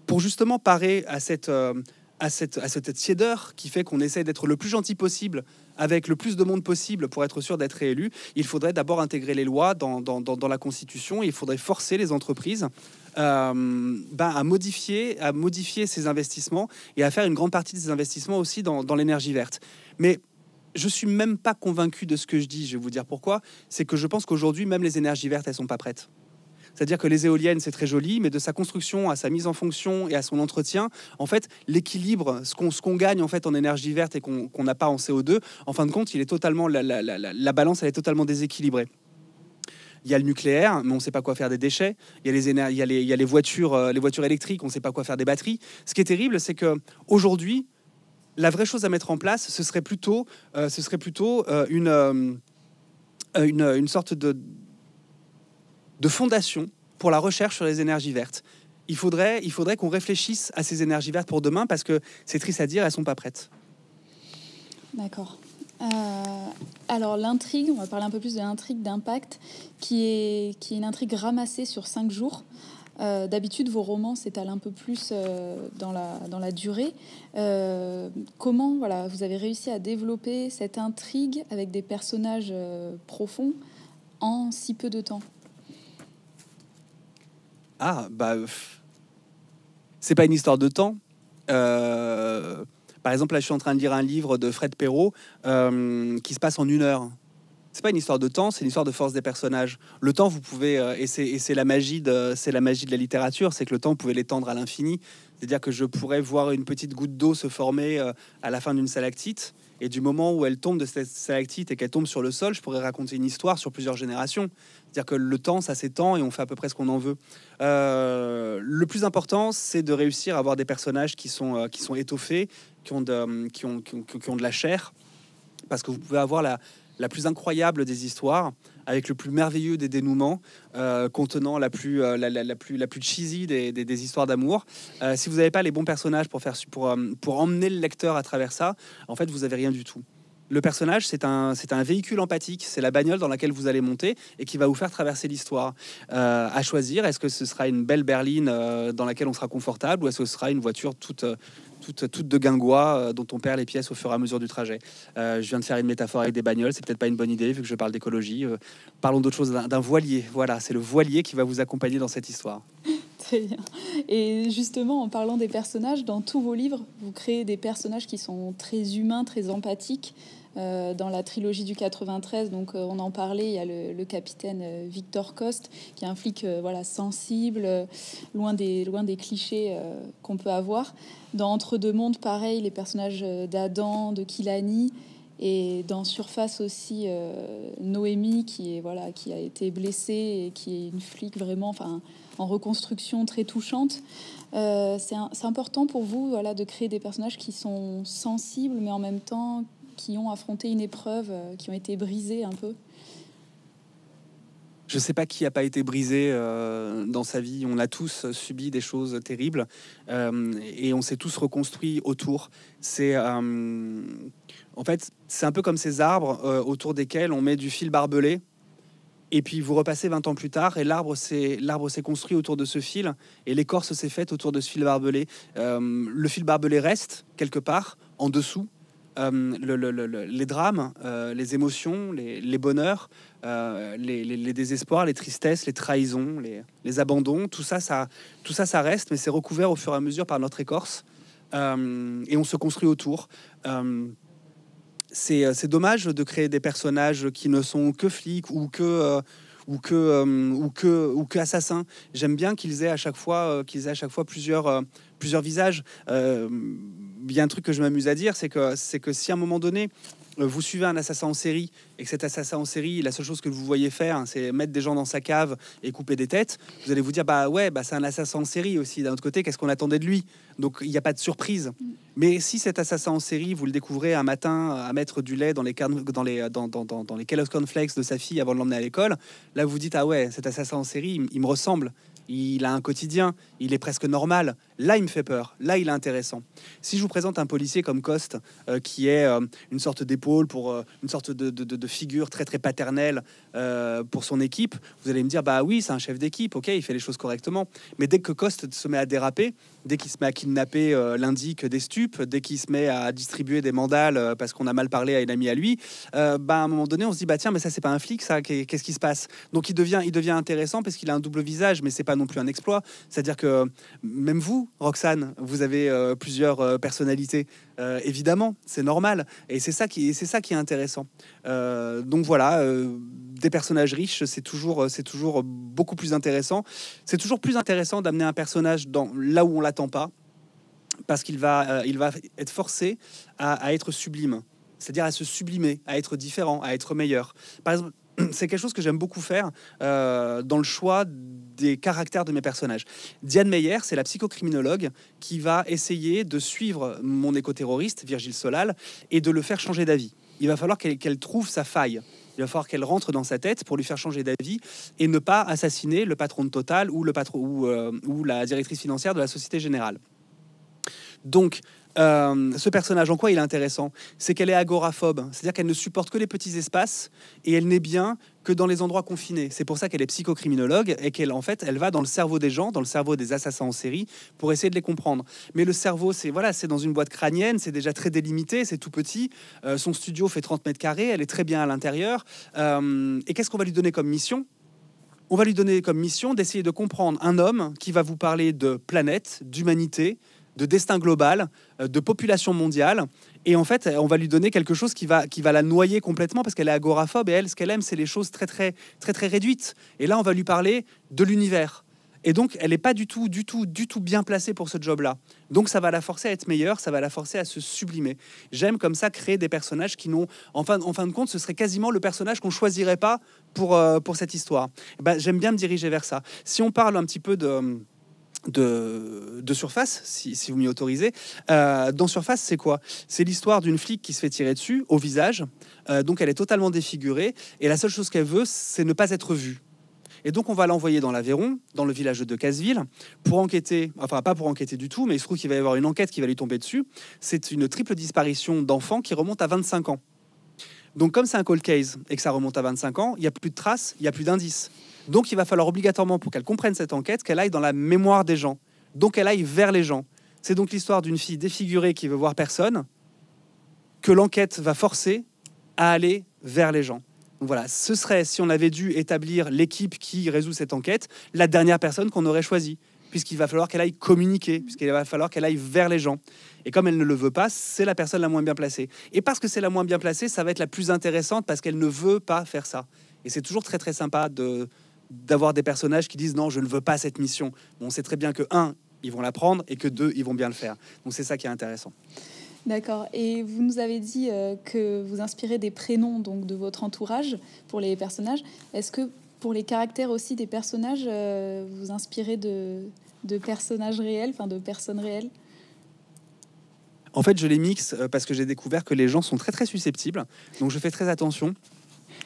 pour justement parer à cette, euh, à à cette tiédeur qui fait qu'on essaie d'être le plus gentil possible avec le plus de monde possible pour être sûr d'être réélu, il faudrait d'abord intégrer les lois dans, la Constitution. il faudrait forcer les entreprises euh, bah, à, modifier, à modifier ses investissements et à faire une grande partie de ses investissements aussi dans, l'énergie verte. Mais je ne suis même pas convaincu de ce que je dis. Je vais vous dire pourquoi. C'est que je pense qu'aujourd'hui, même les énergies vertes, elles sont pas prêtes. C'est-à-dire que les éoliennes, c'est très joli, mais de sa construction à sa mise en fonction et à son entretien, en fait, l'équilibre, ce qu'on gagne en fait en énergie verte et qu'on n'a pas en CO2, en fin de compte, il est totalement la, la balance, elle est totalement déséquilibrée. Il y a le nucléaire, mais on ne sait pas quoi faire des déchets. Il y a les, il les, il y a les voitures, euh, les voitures électriques, on ne sait pas quoi faire des batteries. Ce qui est terrible, c'est que aujourd'hui, la vraie chose à mettre en place, ce serait plutôt, euh, ce serait plutôt euh, une, une, une, sorte de, de fondation pour la recherche sur les énergies vertes. Il faudrait, il faudrait qu'on réfléchisse à ces énergies vertes pour demain parce que c'est triste à dire, elles sont pas prêtes. D'accord. Euh, alors l'intrigue, on va parler un peu plus de l'intrigue d'impact, qui est, qui est une intrigue ramassée sur cinq jours. Euh, d'habitude, vos romans s'étalent un peu plus euh, dans, la, dans la durée. comment voilà, vous avez réussi à développer cette intrigue avec des personnages profonds en si peu de temps Ah, bah. C'est pas une histoire de temps. Par exemple, là, je suis en train de lire un livre de Fred Perrault euh, qui se passe en une heure. C'est pas une histoire de temps, c'est une histoire de force des personnages. Le temps, vous pouvez, euh, et c'est la magie de, la magie de la littérature, c'est que le temps, vous pouvez l'étendre à l'infini. C'est-à-dire que je pourrais voir une petite goutte d'eau se former euh, à la fin d'une salactite, et du moment où elle tombe de cette salactite et qu'elle tombe sur le sol, je pourrais raconter une histoire sur plusieurs générations. C'est-à-dire que le temps, ça s'étend et on fait à peu près ce qu'on en veut. le plus important, c'est de réussir à avoir des personnages qui sont, qui sont étoffés, qui ont de, euh, qui ont, qui ont, de la chair, parce que vous pouvez avoir la, la plus incroyable des histoires, avec le plus merveilleux des dénouements, euh, contenant la plus, euh, la, la, plus, la plus cheesy des, des, des histoires d'amour. si vous n'avez pas les bons personnages pour, faire, pour, pour emmener le lecteur à travers ça, en fait, vous n'avez rien du tout. Le personnage, c'est un, c'est un véhicule empathique, c'est la bagnole dans laquelle vous allez monter et qui va vous faire traverser l'histoire. à choisir, est-ce que ce sera une belle berline dans laquelle on sera confortable ou est-ce que ce sera une voiture toute, toutes, de guingois euh, dont on perd les pièces au fur et à mesure du trajet. Euh, je viens de faire une métaphore avec des bagnoles, c'est peut-être pas une bonne idée vu que je parle d'écologie. Euh, parlons d'autre chose, d'un voilier. Voilà, c'est le voilier qui va vous accompagner dans cette histoire. Très bien. Et justement, en parlant des personnages, dans tous vos livres, vous créez des personnages qui sont très humains, très empathiques. Euh, dans la trilogie du 93, donc euh, on en parlait, il y a le, capitaine euh, Victor Coste, qui est un flic voilà, sensible, loin des, loin des clichés qu'on peut avoir. Dans Entre deux mondes, pareil, les personnages d'Adam, de Kilani, et dans Surface aussi, Noémie, qui, est, voilà, qui a été blessée et qui est une flic vraiment enfin, en reconstruction très touchante. c'est important pour vous voilà, de créer des personnages qui sont sensibles, mais en même temps qui ont affronté une épreuve, euh, qui ont été brisés un peu je ne sais pas qui n'a pas été brisé euh, dans sa vie. On a tous subi des choses terribles euh, et on s'est tous reconstruits autour. C'est en fait, c'est un peu comme ces arbres autour desquels on met du fil barbelé. Et puis vous repassez 20 ans plus tard et l'arbre c'est l'arbre s'est construit autour de ce fil et l'écorce s'est faite autour de ce fil barbelé. le fil barbelé reste quelque part en dessous euh, le, les drames, euh, les émotions, les, bonheurs, euh, les, désespoirs, les tristesses, les trahisons, les, abandons, tout ça, ça, tout ça, ça reste, mais c'est recouvert au fur et à mesure par notre écorce. et on se construit autour. c'est dommage de créer des personnages qui ne sont que flics ou que ou que euh, ou que ou que assassin. J'aime bien qu'ils aient à chaque fois euh, qu'ils aient à chaque fois plusieurs euh, plusieurs visages. Il y a un truc que je m'amuse à dire, c'est que c'est que si à un moment donné euh, vous suivez un assassin en série et que cet assassin en série, la seule chose que vous voyez faire, hein, c'est mettre des gens dans sa cave et couper des têtes, vous allez vous dire bah ouais, bah c'est un assassin en série aussi. D'un autre côté, qu'est-ce qu'on attendait de lui Donc il n'y a pas de surprise. Mais si cet assassin en série, vous le découvrez un matin euh, à mettre du lait dans les dans les euh, dans, les Kellogg's cornflakes de sa fille avant de l'emmener à l'école, là vous dites ah ouais, cet assassin en série, il me ressemble il a un quotidien, il est presque normal. Là, il me fait peur, là, il est intéressant. Si je vous présente un policier comme Coste, euh, qui est euh, une sorte d'épaule, pour euh, une sorte de, figure très très paternelle pour son équipe, vous allez me dire, bah oui, c'est un chef d'équipe, ok, il fait les choses correctement. Mais dès que Coste se met à déraper, dès qu'il se met à kidnapper l'indique des stupes, dès qu'il se met à distribuer des mandales parce qu'on a mal parlé à une amie à lui, bah, à un moment donné, on se dit, bah tiens, mais ça, c'est pas un flic, ça, qu'est-ce qui se passe Donc il devient, il devient intéressant parce qu'il a un double visage, mais c'est pas non plus un exploit. C'est-à-dire que même vous, Roxane, vous avez euh, plusieurs euh, personnalités. Euh, évidemment, c'est normal. Et c'est ça qui, ça qui est intéressant. donc voilà, des personnages riches, c'est toujours, c'est toujours beaucoup plus intéressant. C'est toujours plus intéressant d'amener un personnage dans là où on l'attend pas, parce qu'il va, il va être forcé à, à être sublime. C'est-à-dire à se sublimer, à être différent, à être meilleur. Par exemple, c'est quelque chose que j'aime beaucoup faire euh, dans le choix des caractères de mes personnages. Diane Meyer, c'est la psychocriminologue qui va essayer de suivre mon écoterroriste, Virgile Solal, et de le faire changer d'avis. Il va falloir qu'elle trouve sa faille. Il va falloir qu'elle rentre dans sa tête pour lui faire changer d'avis et ne pas assassiner le patron de Total ou, le patron, euh, ou la directrice financière de la Société Générale. Donc, euh, ce personnage, en quoi il est intéressant C'est qu'elle est agoraphobe, c'est-à-dire qu'elle ne supporte que les petits espaces et elle n'est bien que dans les endroits confinés. C'est pour ça qu'elle est psychocriminologue et qu'elle, en fait, elle va dans le cerveau des gens, dans le cerveau des assassins en série, pour essayer de les comprendre. Mais le cerveau, c'est voilà, c'est dans une boîte crânienne, c'est déjà très délimité, c'est tout petit. Euh, son studio fait 30 mètres carrés, elle est très bien à l'intérieur. Euh, et qu'est-ce qu'on va lui donner comme mission On va lui donner comme mission d'essayer de comprendre un homme qui va vous parler de planète, d'humanité, de destin global, euh, de population mondiale. Et en fait, on va lui donner quelque chose qui va, qui va la noyer complètement parce qu'elle est agoraphobe et elle, ce qu'elle aime, c'est les choses très, très, très, très réduites. Et là, on va lui parler de l'univers. Et donc, elle n'est pas du tout, du tout, du tout bien placée pour ce job-là. Donc, ça va la forcer à être meilleure, ça va la forcer à se sublimer. J'aime comme ça créer des personnages qui n'ont, en fin, en fin de compte, ce serait quasiment le personnage qu'on choisirait pas pour, euh, pour cette histoire. Eh ben, j'aime bien me diriger vers ça. Si on parle un petit peu de de, surface, si, vous m'y autorisez. Euh, dans surface, c'est quoi C'est l'histoire d'une flic qui se fait tirer dessus au visage. Euh, donc elle est totalement défigurée. Et la seule chose qu'elle veut, c'est ne pas être vue. Et donc on va l'envoyer dans l'Aveyron, dans le village de Casseville, pour enquêter, enfin pas pour enquêter du tout, mais il se trouve qu'il va y avoir une enquête qui va lui tomber dessus. C'est une triple disparition d'enfants qui remonte à 25 ans. Donc comme c'est un cold case et que ça remonte à 25 ans, il n'y a plus de traces, il n'y a plus d'indices. Donc il va falloir obligatoirement, pour qu'elle comprenne cette enquête, qu'elle aille dans la mémoire des gens. Donc elle aille vers les gens. C'est donc l'histoire d'une fille défigurée qui veut voir personne, que l'enquête va forcer à aller vers les gens. voilà, ce serait, si on avait dû établir l'équipe qui résout cette enquête, la dernière personne qu'on aurait choisie, puisqu'il va falloir qu'elle aille communiquer, puisqu'il va falloir qu'elle aille vers les gens. Et comme elle ne le veut pas, c'est la personne la moins bien placée. Et parce que c'est la moins bien placée, ça va être la plus intéressante parce qu'elle ne veut pas faire ça. Et c'est toujours très très sympa de, d'avoir des personnages qui disent non, je ne veux pas cette mission. on sait très bien que un, ils vont la prendre et que deux, ils vont bien le faire. Donc c'est ça qui est intéressant. D'accord. Et vous nous avez dit euh, que vous inspirez des prénoms donc de votre entourage pour les personnages. Est-ce que pour les caractères aussi des personnages, euh, vous inspirez de, de personnages réels, enfin de personnes réelles En fait, je les mixe euh, parce que j'ai découvert que les gens sont très très susceptibles. Donc je fais très attention.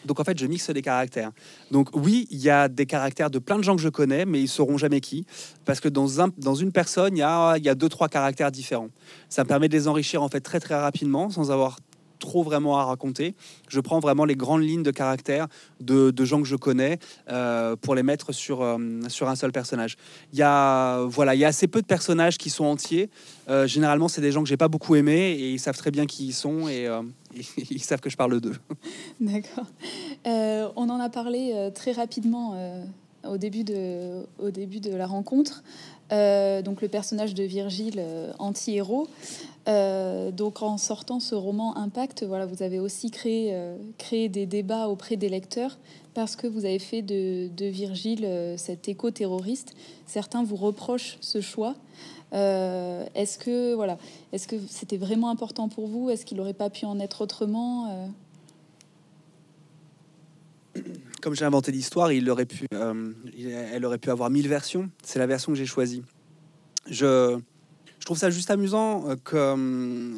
Donc en fait, je mixe des caractères. Donc oui, il y a des caractères de plein de gens que je connais, mais ils sauront jamais qui, parce que dans, un, dans une personne, il y a, deux, trois caractères différents. Ça me permet de les enrichir en fait très très rapidement, sans avoir trop vraiment à raconter. Je prends vraiment les grandes lignes de caractères de, gens que je connais euh, pour les mettre sur, euh, sur un seul personnage. Il y a voilà, il y a assez peu de personnages qui sont entiers. Euh, généralement, c'est des gens que j'ai pas beaucoup aimés et ils savent très bien qui ils sont et ils savent que je parle d'eux. D'accord. Euh, on en a parlé euh, très rapidement euh, au, début de, au début de la rencontre. donc le personnage de Virgile, anti-héros. donc en sortant ce roman Impact, voilà, vous avez aussi créé, des débats auprès des lecteurs parce que vous avez fait de, de Virgile cet éco-terroriste. Certains vous reprochent ce choix. Euh, est-ce que voilà, est-ce que c'était vraiment important pour vous Est-ce qu'il n'aurait pas pu en être autrement euh? Comme j'ai inventé l'histoire, il aurait pu, euh, elle aurait pu avoir mille versions. C'est la version que j'ai choisie. Je, trouve ça juste amusant que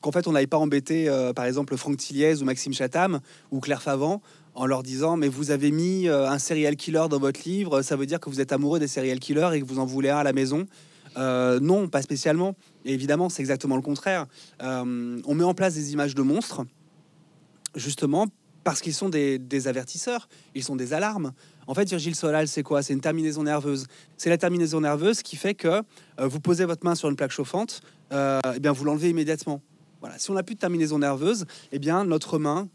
qu'en fait on n'avait pas embêté par exemple Franck Tilliez ou Maxime Chatham ou Claire Favant en leur disant mais vous avez mis un serial killer dans votre livre, ça veut dire que vous êtes amoureux des serial killers et que vous en voulez un à la maison. Euh, non, pas spécialement. Et évidemment, c'est exactement le contraire. Euh, on met en place des images de monstres, justement, parce qu'ils sont des, avertisseurs, ils sont des alarmes. En fait, Virgile Solal, c'est quoi C'est une terminaison nerveuse. C'est la terminaison nerveuse qui fait que euh, vous posez votre main sur une plaque chauffante, et eh bien vous l'enlevez immédiatement. Voilà. Si on n'a plus de terminaison nerveuse, et eh bien notre main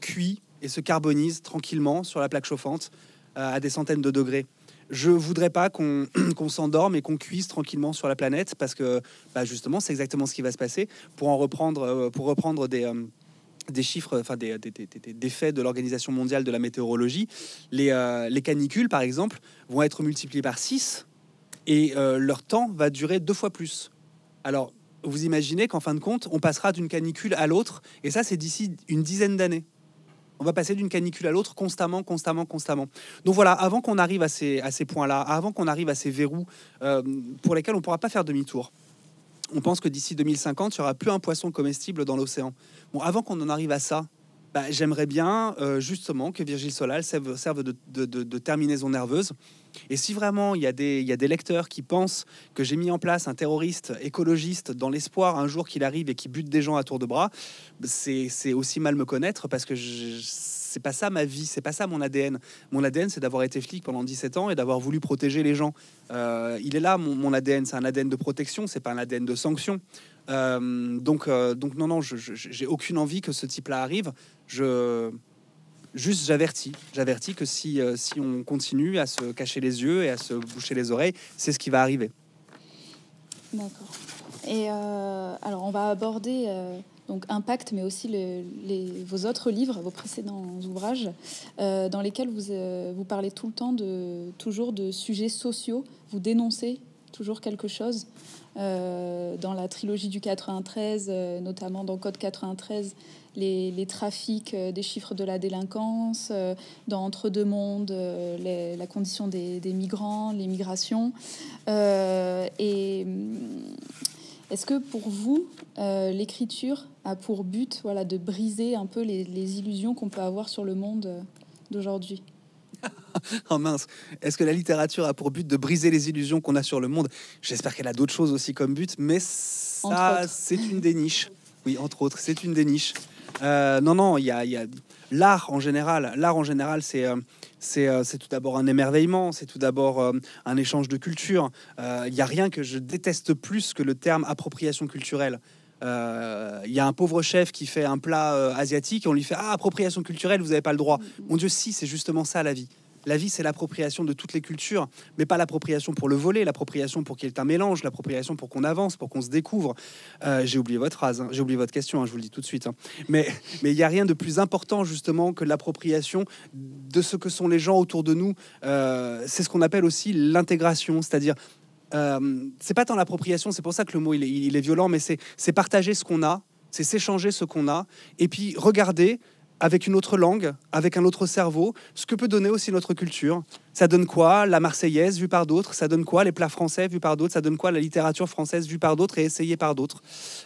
cuit et se carbonise tranquillement sur la plaque chauffante à des centaines de degrés je voudrais pas qu'on s'endorme et qu'on cuise tranquillement sur la planète parce que bah, justement c'est exactement ce qui va se passer pour en reprendre euh, pour reprendre des euh, chiffres, enfin des, des, faits de l'Organisation mondiale de la météorologie, les, euh, canicules, par exemple, vont être multipliées par 6 et leur temps va durer deux fois plus. Alors, vous imaginez qu'en fin de compte, on passera d'une canicule à l'autre, et ça, c'est d'ici une dizaine d'années on va passer d'une canicule à l'autre constamment, constamment, constamment. Donc voilà, avant qu'on arrive à ces, à ces points-là, avant qu'on arrive à ces verrous euh, pour lesquels on ne pourra pas faire demi-tour, on pense que d'ici 2050, il n'y aura plus un poisson comestible dans l'océan. Bon, avant qu'on en arrive à ça, bah, j'aimerais bien euh, justement que Virgile Solal serve, de, terminaison nerveuse. Et si vraiment il y, a des, des lecteurs qui pensent que j'ai mis en place un terroriste écologiste dans l'espoir un jour qu'il arrive et qu'il bute des gens à tour de bras, c'est aussi mal me connaître parce que c'est pas ça ma vie, c'est pas ça mon ADN. Mon ADN, c'est d'avoir été flic pendant 17 ans et d'avoir voulu protéger les gens. Euh, il est là mon, mon ADN, c'est un ADN de protection, c'est pas un ADN de sanction. Euh, donc, euh, donc non, non, j'ai aucune envie que ce type-là arrive. Je juste j'avertis, j'avertis que si, euh, si on continue à se cacher les yeux et à se boucher les oreilles, c'est ce qui va arriver. D'accord. Et alors on va aborder donc Impact, mais aussi les, vos autres livres, vos précédents ouvrages, dans lesquels vous, vous parlez tout le temps de toujours de sujets sociaux, vous dénoncez toujours quelque chose. Euh, dans la trilogie du 93, euh, notamment dans Code 93, les, trafics euh, des chiffres de la délinquance, dans Entre deux mondes, la condition des, migrants, les migrations. et mm, est-ce que pour vous, l'écriture a pour but voilà, de briser un peu les illusions qu'on peut avoir sur le monde d'aujourd'hui oh mince, est-ce que la littérature a pour but de briser les illusions qu'on a sur le monde J'espère qu'elle a d'autres choses aussi comme but, mais ça, c'est une des niches. Oui, entre autres, c'est une des niches. Euh, non, non, il y a, l'art en général. L'art en général, c'est euh, euh, c'est tout d'abord un émerveillement, c'est tout d'abord un échange de culture. Il n'y a rien que je déteste plus que le terme appropriation culturelle il euh, y a un pauvre chef qui fait un plat euh, asiatique et on lui fait ah, appropriation culturelle, vous n'avez pas le droit. Mm, mm. Mon Dieu, si, c'est justement ça la vie. La vie, c'est l'appropriation de toutes les cultures, mais pas l'appropriation pour le voler, l'appropriation pour qu'il y ait un mélange, l'appropriation pour qu'on avance, pour qu'on se découvre. Euh, j'ai oublié votre phrase, hein. j'ai oublié votre question, hein, je vous le dis tout de suite. Hein. Mais il n'y a rien de plus important, justement, que l'appropriation de ce que sont les gens autour de nous. c'est ce qu'on appelle aussi l'intégration, c'est-à-dire euh, c'est pas tant l'appropriation, c'est pour ça que le mot il est, violent, mais c'est partager ce qu'on a, c'est s'échanger ce qu'on a, et puis regarder avec une autre langue, avec un autre cerveau, ce que peut donner aussi notre culture. Ça donne quoi la Marseillaise vue par d'autres Ça donne quoi les plats français vus par d'autres Ça donne quoi la littérature française vue par d'autres et essayée par d'autres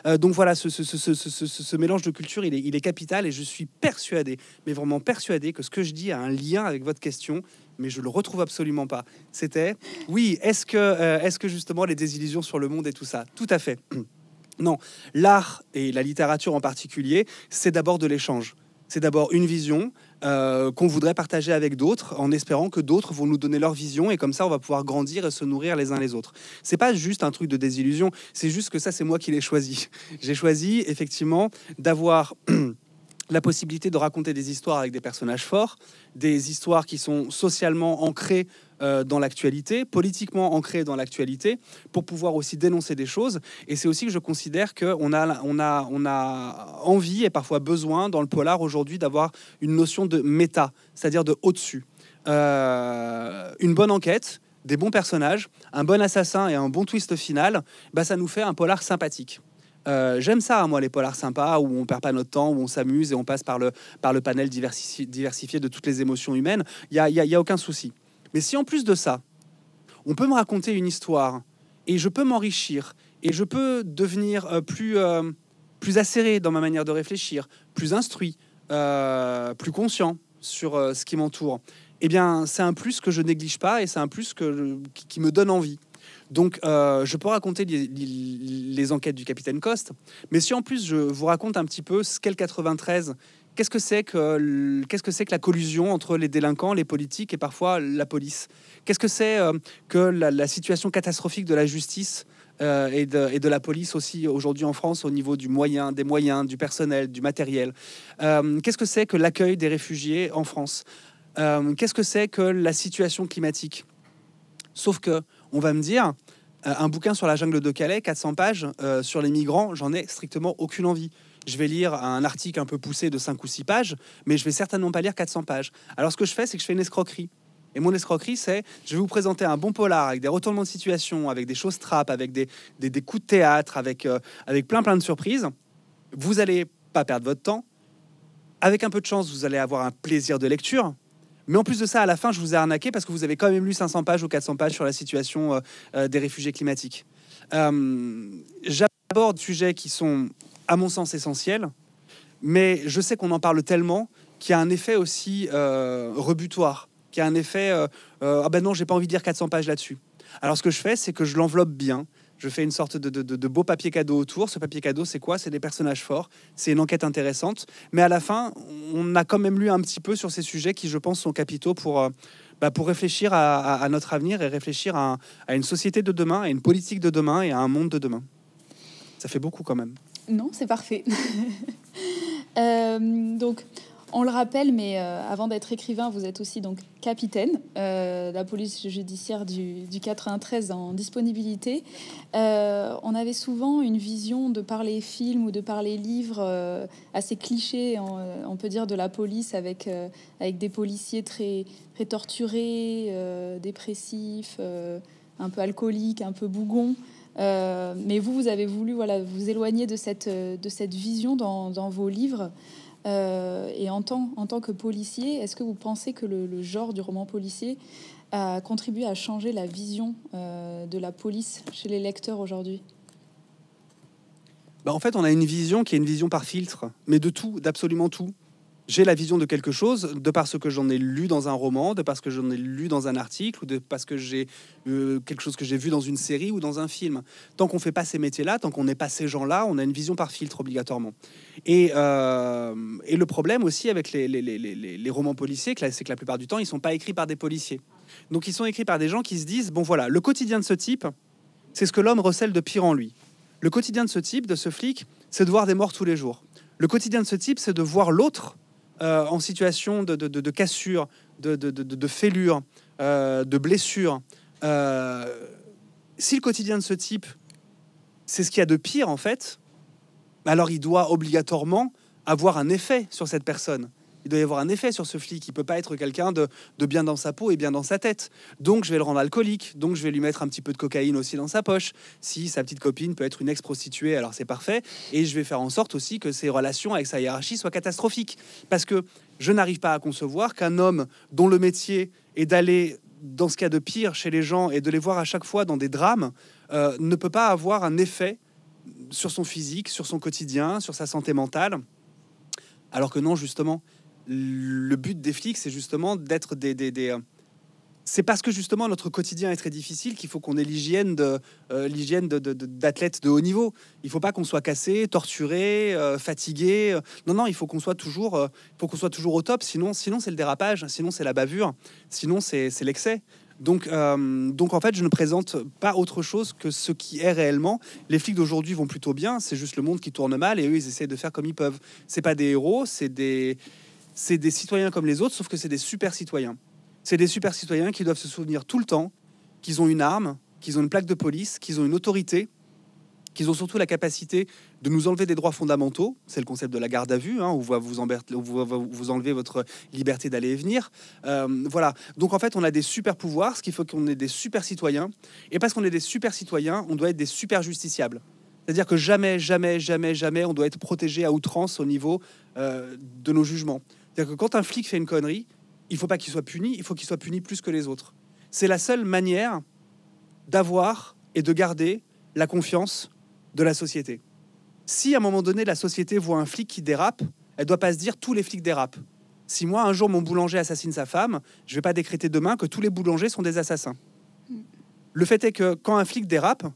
euh, Donc voilà, ce, mélange de culture, il est, il est capital et je suis persuadé, mais vraiment persuadé, que ce que je dis a un lien avec votre question mais je le retrouve absolument pas. C'était, oui, est-ce que, euh, est-ce que justement les désillusions sur le monde et tout ça Tout à fait. Non, l'art et la littérature en particulier, c'est d'abord de l'échange. C'est d'abord une vision, euh, qu'on voudrait partager avec d'autres en espérant que d'autres vont nous donner leur vision et comme ça on va pouvoir grandir et se nourrir les uns les autres. C'est pas juste un truc de désillusion, c'est juste que ça c'est moi qui l'ai choisi. J'ai choisi effectivement d'avoir la possibilité de raconter des histoires avec des personnages forts, des histoires qui sont socialement ancrées euh, dans l'actualité, politiquement ancrées dans l'actualité, pour pouvoir aussi dénoncer des choses. Et c'est aussi que je considère qu'on a, on a, on a envie et parfois besoin dans le polar aujourd'hui d'avoir une notion de méta, c'est-à-dire de au-dessus. Euh, une bonne enquête, des bons personnages, un bon assassin et un bon twist final, bah ça nous fait un polar sympathique. Euh, j'aime ça, moi, les polars sympas, où on perd pas notre temps, où on s'amuse et on passe par le, par le panel diversifié, de toutes les émotions humaines. Il n'y a, y y a aucun souci. Mais si en plus de ça, on peut me raconter une histoire et je peux m'enrichir et je peux devenir euh, plus, euh, plus acéré dans ma manière de réfléchir, plus instruit, plus conscient sur ce qui m'entoure, eh bien, c'est un plus que je néglige pas et c'est un plus que, qui me donne envie. Donc, euh, je peux raconter les, enquêtes du capitaine Coste, mais si en plus je vous raconte un petit peu ce qu'est le 93, qu'est-ce que c'est que la collusion entre les délinquants, les politiques et parfois la police Qu'est-ce que c'est euh, que la, situation catastrophique de la justice euh, et, de, et, de, la police aussi aujourd'hui en France au niveau du moyen, des moyens, du personnel, du matériel Qu'est-ce que c'est que l'accueil des réfugiés en France Qu'est-ce que c'est que la situation climatique Sauf que on va me dire euh, un bouquin sur la jungle de Calais, 400 pages, euh, sur les migrants, j'en ai strictement aucune envie. Je vais lire un article un peu poussé de 5 ou 6 pages, mais je vais certainement pas lire 400 pages. Alors ce que je fais, c'est que je fais une escroquerie. Et mon escroquerie, c'est je vais vous présenter un bon polar avec des retournements de situation, avec des choses trappes, avec des, coups de théâtre, avec, euh, avec plein plein de surprises. Vous allez pas perdre votre temps. Avec un peu de chance, vous allez avoir un plaisir de lecture. Mais en plus de ça, à la fin, je vous ai arnaqué parce que vous avez quand même lu 500 pages ou 400 pages sur la situation euh, euh, des réfugiés climatiques. Euh, j'aborde des sujets qui sont, à mon sens, essentiels, mais je sais qu'on en parle tellement qu'il y a un effet aussi rebutoir, qu'il y a un effet ah ben non, j'ai pas envie de dire 400 pages là-dessus. Alors ce que je fais, c'est que je l'enveloppe bien, je fais une sorte de, de, beau papier cadeau autour. Ce papier cadeau, c'est quoi C'est des personnages forts, c'est une enquête intéressante. Mais à la fin, on a quand même lu un petit peu sur ces sujets qui, je pense, sont capitaux pour, euh, bah, pour réfléchir à, notre avenir et réfléchir à, à, une société de demain, à une politique de demain et à un monde de demain. Ça fait beaucoup quand même. Non, c'est parfait. Euh, donc, on le rappelle, mais euh, avant d'être écrivain, vous êtes aussi donc capitaine euh, de la police judiciaire du, 93 en disponibilité. Euh, on avait souvent une vision de parler film films ou de parler livres assez clichés, on, peut dire, de la police avec, avec des policiers très, très torturés, dépressifs, un peu alcooliques, un peu bougons. mais vous, vous avez voulu voilà, vous éloigner de cette, de cette vision dans vos livres. Euh, et en tant, que policier, est-ce que vous pensez que le, genre du roman policier a contribué à changer la vision euh, de la police chez les lecteurs aujourd'hui bah, En fait, on a une vision qui est une vision par filtre, mais de tout, d'absolument tout j'ai la vision de quelque chose de parce que j'en ai lu dans un roman, de parce que j'en ai lu dans un article, ou de parce que j'ai euh, quelque chose que j'ai vu dans une série ou dans un film. Tant qu'on fait pas ces métiers-là, tant qu'on n'est pas ces gens-là, on a une vision par filtre obligatoirement. Et, euh, et le problème aussi avec les, les, les, les romans policiers, c'est que la plupart du temps, ils sont pas écrits par des policiers. Donc ils sont écrits par des gens qui se disent, bon voilà, le quotidien de ce type, c'est ce que l'homme recèle de pire en lui. Le quotidien de ce type, de ce flic, c'est de voir des morts tous les jours. Le quotidien de ce type, c'est de voir l'autre euh, en situation de, cassure, de, fêlure, euh, de blessure, euh, si le quotidien de ce type, c'est ce qu'il y a de pire en fait, alors il doit obligatoirement avoir un effet sur cette personne il doit y avoir un effet sur ce flic. Il peut pas être quelqu'un de, bien dans sa peau et bien dans sa tête. Donc je vais le rendre alcoolique. Donc je vais lui mettre un petit peu de cocaïne aussi dans sa poche. Si sa petite copine peut être une ex-prostituée, alors c'est parfait. Et je vais faire en sorte aussi que ses relations avec sa hiérarchie soient catastrophiques. Parce que je n'arrive pas à concevoir qu'un homme dont le métier est d'aller dans ce cas de pire chez les gens et de les voir à chaque fois dans des drames euh, ne peut pas avoir un effet sur son physique, sur son quotidien, sur sa santé mentale. Alors que non, justement, le but des flics, c'est justement d'être des, des, c'est parce que justement notre quotidien est très difficile qu'il faut qu'on ait l'hygiène de euh, l'hygiène d'athlètes de, de, haut niveau. Il faut pas qu'on soit cassé, torturé, euh, fatigué. Euh. Non non, il faut qu'on soit toujours qu'on soit toujours au top. Sinon sinon c'est le dérapage, sinon c'est la bavure, sinon c'est l'excès. Donc, donc en fait, je ne présente pas autre chose que ce qui est réellement. Les flics d'aujourd'hui vont plutôt bien, c'est juste le monde qui tourne mal et eux, ils essaient de faire comme ils peuvent. C'est pas des héros, c'est des c'est des citoyens comme les autres, sauf que c'est des super citoyens. C'est des super citoyens qui doivent se souvenir tout le temps qu'ils ont une arme, qu'ils ont une plaque de police, qu'ils ont une autorité, qu'ils ont surtout la capacité de nous enlever des droits fondamentaux. C'est le concept de la garde à vue, où hein, on va vous, vous enlever votre liberté d'aller et venir. Euh, voilà. Donc en fait, on a des super pouvoirs, ce qui fait qu'on ait des super citoyens. Et parce qu'on est des super citoyens, on doit être des super justiciables. C'est-à-dire que jamais, jamais, jamais, jamais, on doit être protégé à outrance au niveau euh, de nos jugements quand un flic fait une connerie, il faut pas qu'il soit puni, il faut qu'il soit puni plus que les autres. C'est la seule manière d'avoir et de garder la confiance de la société. Si à un moment donné la société voit un flic qui dérape, elle doit pas se dire tous les flics dérapent. Si moi un jour mon boulanger assassine sa femme, je vais pas décréter demain que tous les boulangers sont des assassins. Hmm. Le fait est que quand un flic dérape,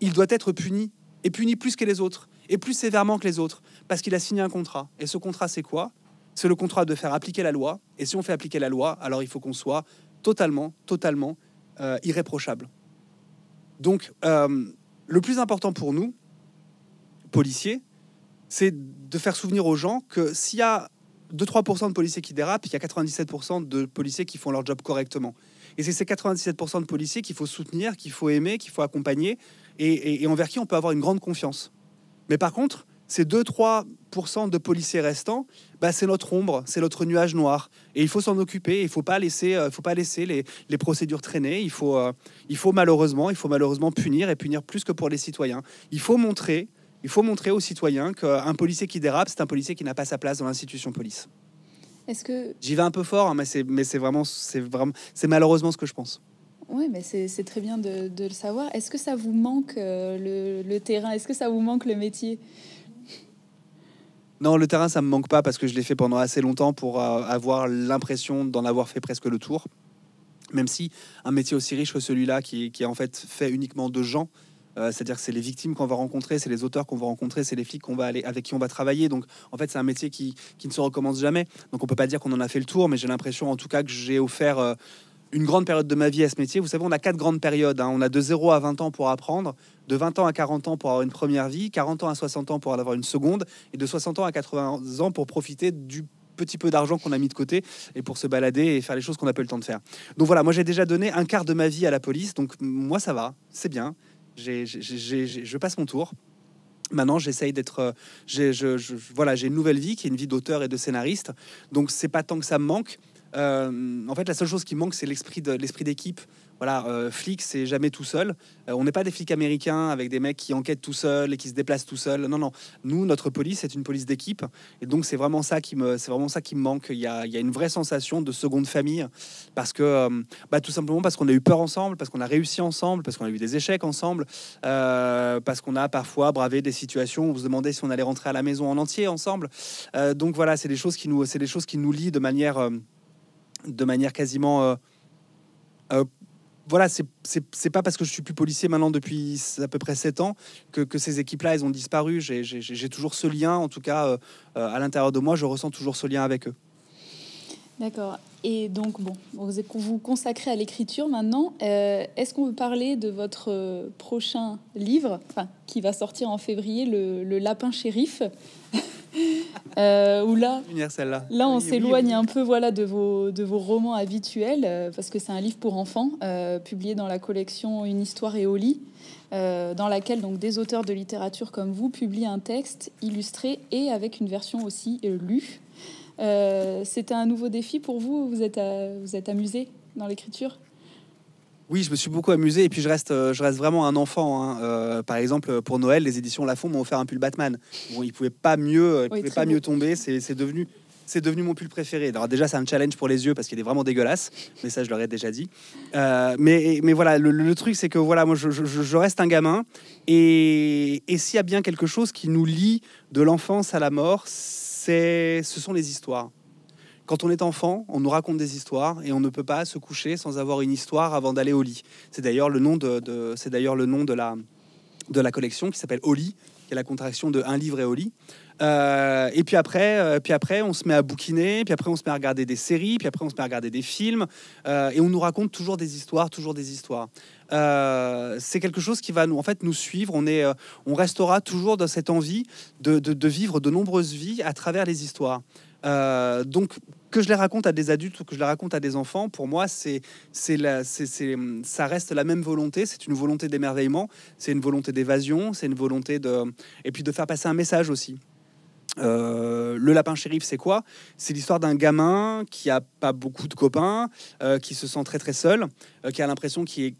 il doit être puni et puni plus que les autres et plus sévèrement que les autres parce qu'il a signé un contrat. Et ce contrat c'est quoi c'est le contrat de faire appliquer la loi. Et si on fait appliquer la loi, alors il faut qu'on soit totalement, totalement euh, irréprochable. Donc, euh, le plus important pour nous, policiers, c'est de faire souvenir aux gens que s'il y a 2-3% de policiers qui dérapent, il y a 97% de policiers qui font leur job correctement. Et c'est ces 97% de policiers qu'il faut soutenir, qu'il faut aimer, qu'il faut accompagner, et envers qui on peut avoir une grande confiance. Mais par contre, ces 2-3% de policiers restants, bah, c'est notre ombre, c'est notre nuage noir. Et il faut s'en occuper, il ne faut pas laisser, euh, faut pas laisser les, procédures traîner, il faut, euh, il faut malheureusement, il faut malheureusement punir et punir plus que pour les citoyens. Il faut montrer, il faut montrer aux citoyens qu'un policier qui dérape, c'est un policier qui n'a pas sa place dans l'institution police. Est-ce que... J'y vais un peu fort, hein, mais c'est vraiment, vraiment, malheureusement ce que je pense. Oui, mais c'est très bien de, le savoir. Est-ce que ça vous manque euh, le terrain Est-ce que ça vous manque le métier non, le terrain, ça me manque pas parce que je l'ai fait pendant assez longtemps pour euh, avoir l'impression d'en avoir fait presque le tour. Même si un métier aussi riche que celui-là, qui, est en fait fait uniquement de gens, euh, c'est-à-dire que c'est les victimes qu'on va rencontrer, c'est les auteurs qu'on va rencontrer, c'est les flics qu'on va avec qui on va travailler. Donc en fait, c'est un métier qui, ne se recommence jamais. Donc on peut pas dire qu'on en a fait le tour, mais j'ai l'impression en tout cas que j'ai offert. Euh, une grande période de ma vie à ce métier. Vous savez, on a quatre grandes périodes. Hein. On a de 0 à 20 ans pour apprendre, de 20 ans à 40 ans pour avoir une première vie, 40 ans à 60 ans pour avoir une seconde, et de 60 ans à 80 ans pour profiter du petit peu d'argent qu'on a mis de côté et pour se balader et faire les choses qu'on n'a pas eu le temps de faire. Donc voilà, moi j'ai déjà donné un quart de ma vie à la police, donc moi ça va, c'est bien, je passe mon tour. Maintenant, j'essaye d'être, euh, voilà, j'ai une nouvelle vie qui est une vie d'auteur et de scénariste, donc c'est pas tant que ça me manque, euh, en fait, la seule chose qui manque, c'est l'esprit de l'esprit d'équipe. Voilà, euh, flic, c'est jamais tout seul. Euh, on n'est pas des flics américains avec des mecs qui enquêtent tout seul et qui se déplacent tout seul, Non, non. Nous, notre police, c'est une police d'équipe. Et donc, c'est vraiment ça qui me, c'est vraiment ça qui me manque. Il y, a, une vraie sensation de seconde famille parce que, bah, tout simplement parce qu'on a eu peur ensemble, parce qu'on a réussi ensemble, parce qu'on a eu des échecs ensemble, parce qu'on a parfois bravé des situations où on se demandait si on allait rentrer à la maison en entier ensemble. donc voilà, c'est des choses qui nous, c'est des choses qui nous lient de manière de manière quasiment. Euh, euh, voilà, c'est pas parce que je suis plus policier maintenant depuis à peu près sept ans que, ces équipes-là, elles ont disparu. J'ai toujours ce lien, en tout cas, euh, à l'intérieur de moi, je ressens toujours ce lien avec eux. D'accord. Et donc, bon, vous vous consacrez à l'écriture maintenant. Est-ce qu'on veut parler de votre prochain livre, qui va sortir en février, Le, le Lapin Shérif Euh, là, là, on s'éloigne un peu voilà, de, vos, de vos romans habituels, euh, parce que c'est un livre pour enfants, euh, publié dans la collection Une histoire et au lit, dans laquelle donc, des auteurs de littérature comme vous publient un texte illustré et avec une version aussi lue. C'était un nouveau défi pour vous Vous êtes, vous êtes amusé dans l'écriture oui, je me suis beaucoup amusé et puis je reste, euh, je reste vraiment un enfant. Hein. Euh, par exemple, euh, pour Noël, les éditions La Lafon m'ont offert un pull Batman. Bon, il pouvait pas mieux, pouvait pas mieux tomber. C'est devenu, c'est devenu mon pull préféré. déjà, c'est un challenge pour les yeux parce qu'il est vraiment dégueulasse. Mais ça, je l'aurais déjà dit. mais, voilà, le, truc, c'est que voilà, moi, je, reste un gamin. Et, et s'il y a bien quelque chose qui nous lie de l'enfance à la mort, c'est, ce sont les histoires. Quand on est enfant, on nous raconte des histoires et on ne peut pas se coucher sans avoir une histoire avant d'aller au lit. C'est d'ailleurs le nom de, c'est d'ailleurs le nom de la de la collection qui s'appelle Oli, qui est la contraction de un livre et Oli. Euh, et puis après, euh, puis après, on se met à bouquiner, puis après, on se met à regarder des séries, puis après, on se met à regarder des films, euh, et on nous raconte toujours des histoires, toujours des histoires. c'est quelque chose qui va nous, en fait, nous suivre. On est, on restera toujours dans cette envie de, de, de, vivre de nombreuses vies à travers les histoires. donc, que je les raconte à des adultes ou que je les raconte à des enfants, pour moi, c'est, ça reste la même volonté. C'est une volonté d'émerveillement, c'est une volonté d'évasion, c'est une volonté de. Et puis de faire passer un message aussi. Euh, le lapin chérif c'est quoi C'est l'histoire d'un gamin qui a pas beaucoup de copains, euh, qui se sent très très seul, euh, qui a l'impression qu'il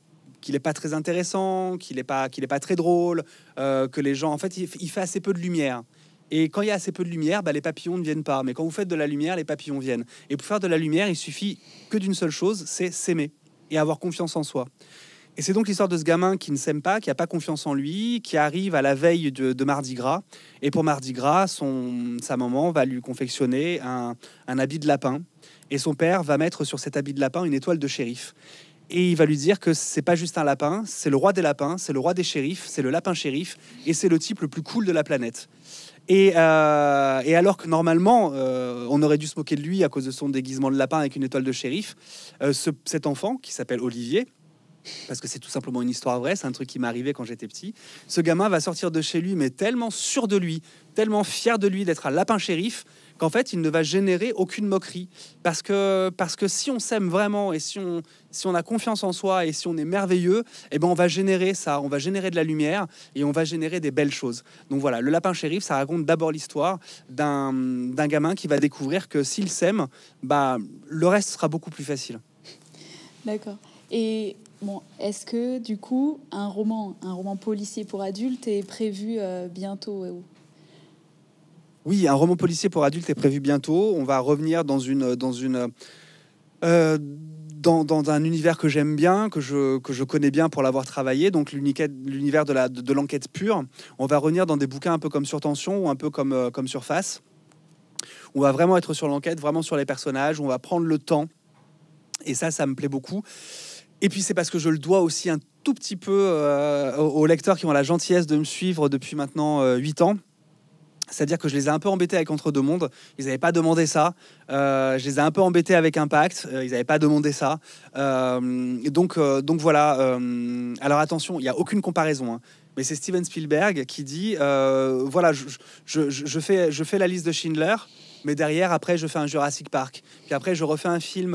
n'est pas très intéressant, qu'il n'est pas, pas très drôle, que les gens, en fait, il fait assez peu de lumière. Et quand il y a assez peu de lumière, bah, les papillons ne viennent pas. Mais quand vous faites de la lumière, les papillons viennent. Et pour faire de la lumière, il suffit que d'une seule chose, c'est s'aimer et avoir confiance en soi. Et c'est donc l'histoire de ce gamin qui ne s'aime pas, qui n'a pas confiance en lui, qui arrive à la veille de, de Mardi Gras. Et pour Mardi Gras, son, sa maman va lui confectionner un, un, habit de lapin. Et son père va mettre sur cet habit de lapin une étoile de shérif. Et il va lui dire que c'est pas juste un lapin, c'est le roi des lapins, c'est le roi des shérifs, c'est le lapin shérif, et c'est le type le plus cool de la planète. Euh, et, alors que normalement, euh, on aurait dû se moquer de lui à cause de son déguisement de lapin avec une étoile de shérif, euh, cet enfant qui s'appelle Olivier, parce que c'est tout simplement une histoire vraie, c'est un truc qui m'est arrivé quand j'étais petit, ce gamin va sortir de chez lui, mais tellement sûr de lui, tellement fier de lui d'être un lapin shérif, qu'en fait, il ne va générer aucune moquerie. Parce que, parce que si on s'aime vraiment et si on, si on a confiance en soi et si on est merveilleux, eh ben on va générer ça, on va générer de la lumière et on va générer des belles choses. Donc voilà, le lapin shérif, ça raconte d'abord l'histoire d'un gamin qui va découvrir que s'il s'aime, bah, le reste sera beaucoup plus facile. D'accord. Et bon, est-ce que du coup, un roman, un roman policier pour adultes est prévu euh, bientôt oui, un roman policier pour adultes est prévu bientôt. On va revenir dans une dans une euh, dans, un univers que j'aime bien, que je, que je connais bien pour l'avoir travaillé, donc l'univers de l'enquête pure. On va revenir dans des bouquins un peu comme Sur Tension ou un peu comme, euh, comme Surface. On va vraiment être sur l'enquête, vraiment sur les personnages, on va prendre le temps. Et ça, ça me plaît beaucoup. Et puis c'est parce que je le dois aussi un tout petit peu euh, aux, lecteurs qui ont la gentillesse de me suivre depuis maintenant huit ans. C'est-à-dire que je les ai un peu embêtés avec Entre deux mondes. Ils n'avaient pas demandé ça. Euh, je les ai un peu embêtés avec Impact. Euh, ils n'avaient pas demandé ça. Euh, donc, donc voilà. alors attention, il n'y a aucune comparaison. Hein. Mais c'est Steven Spielberg qui dit voilà, je, fais, je fais la liste de Schindler. Mais derrière, après, je fais un Jurassic Park. Puis après, je refais un film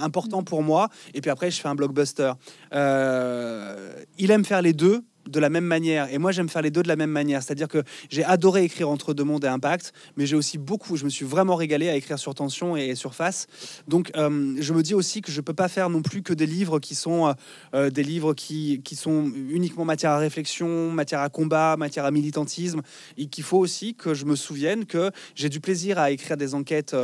important pour moi. Et puis après, je fais un blockbuster. il aime faire les deux de la même manière. Et moi, j'aime faire les deux de la même manière. C'est-à-dire que j'ai adoré écrire entre deux mondes et Impact, mais j'ai aussi beaucoup, je me suis vraiment régalé à écrire sur tension et surface. Donc, euh, je me dis aussi que je peux pas faire non plus que des livres qui sont euh, euh, des livres qui, qui sont uniquement matière à réflexion, matière à combat, matière à militantisme, et qu'il faut aussi que je me souvienne que j'ai du plaisir à écrire des enquêtes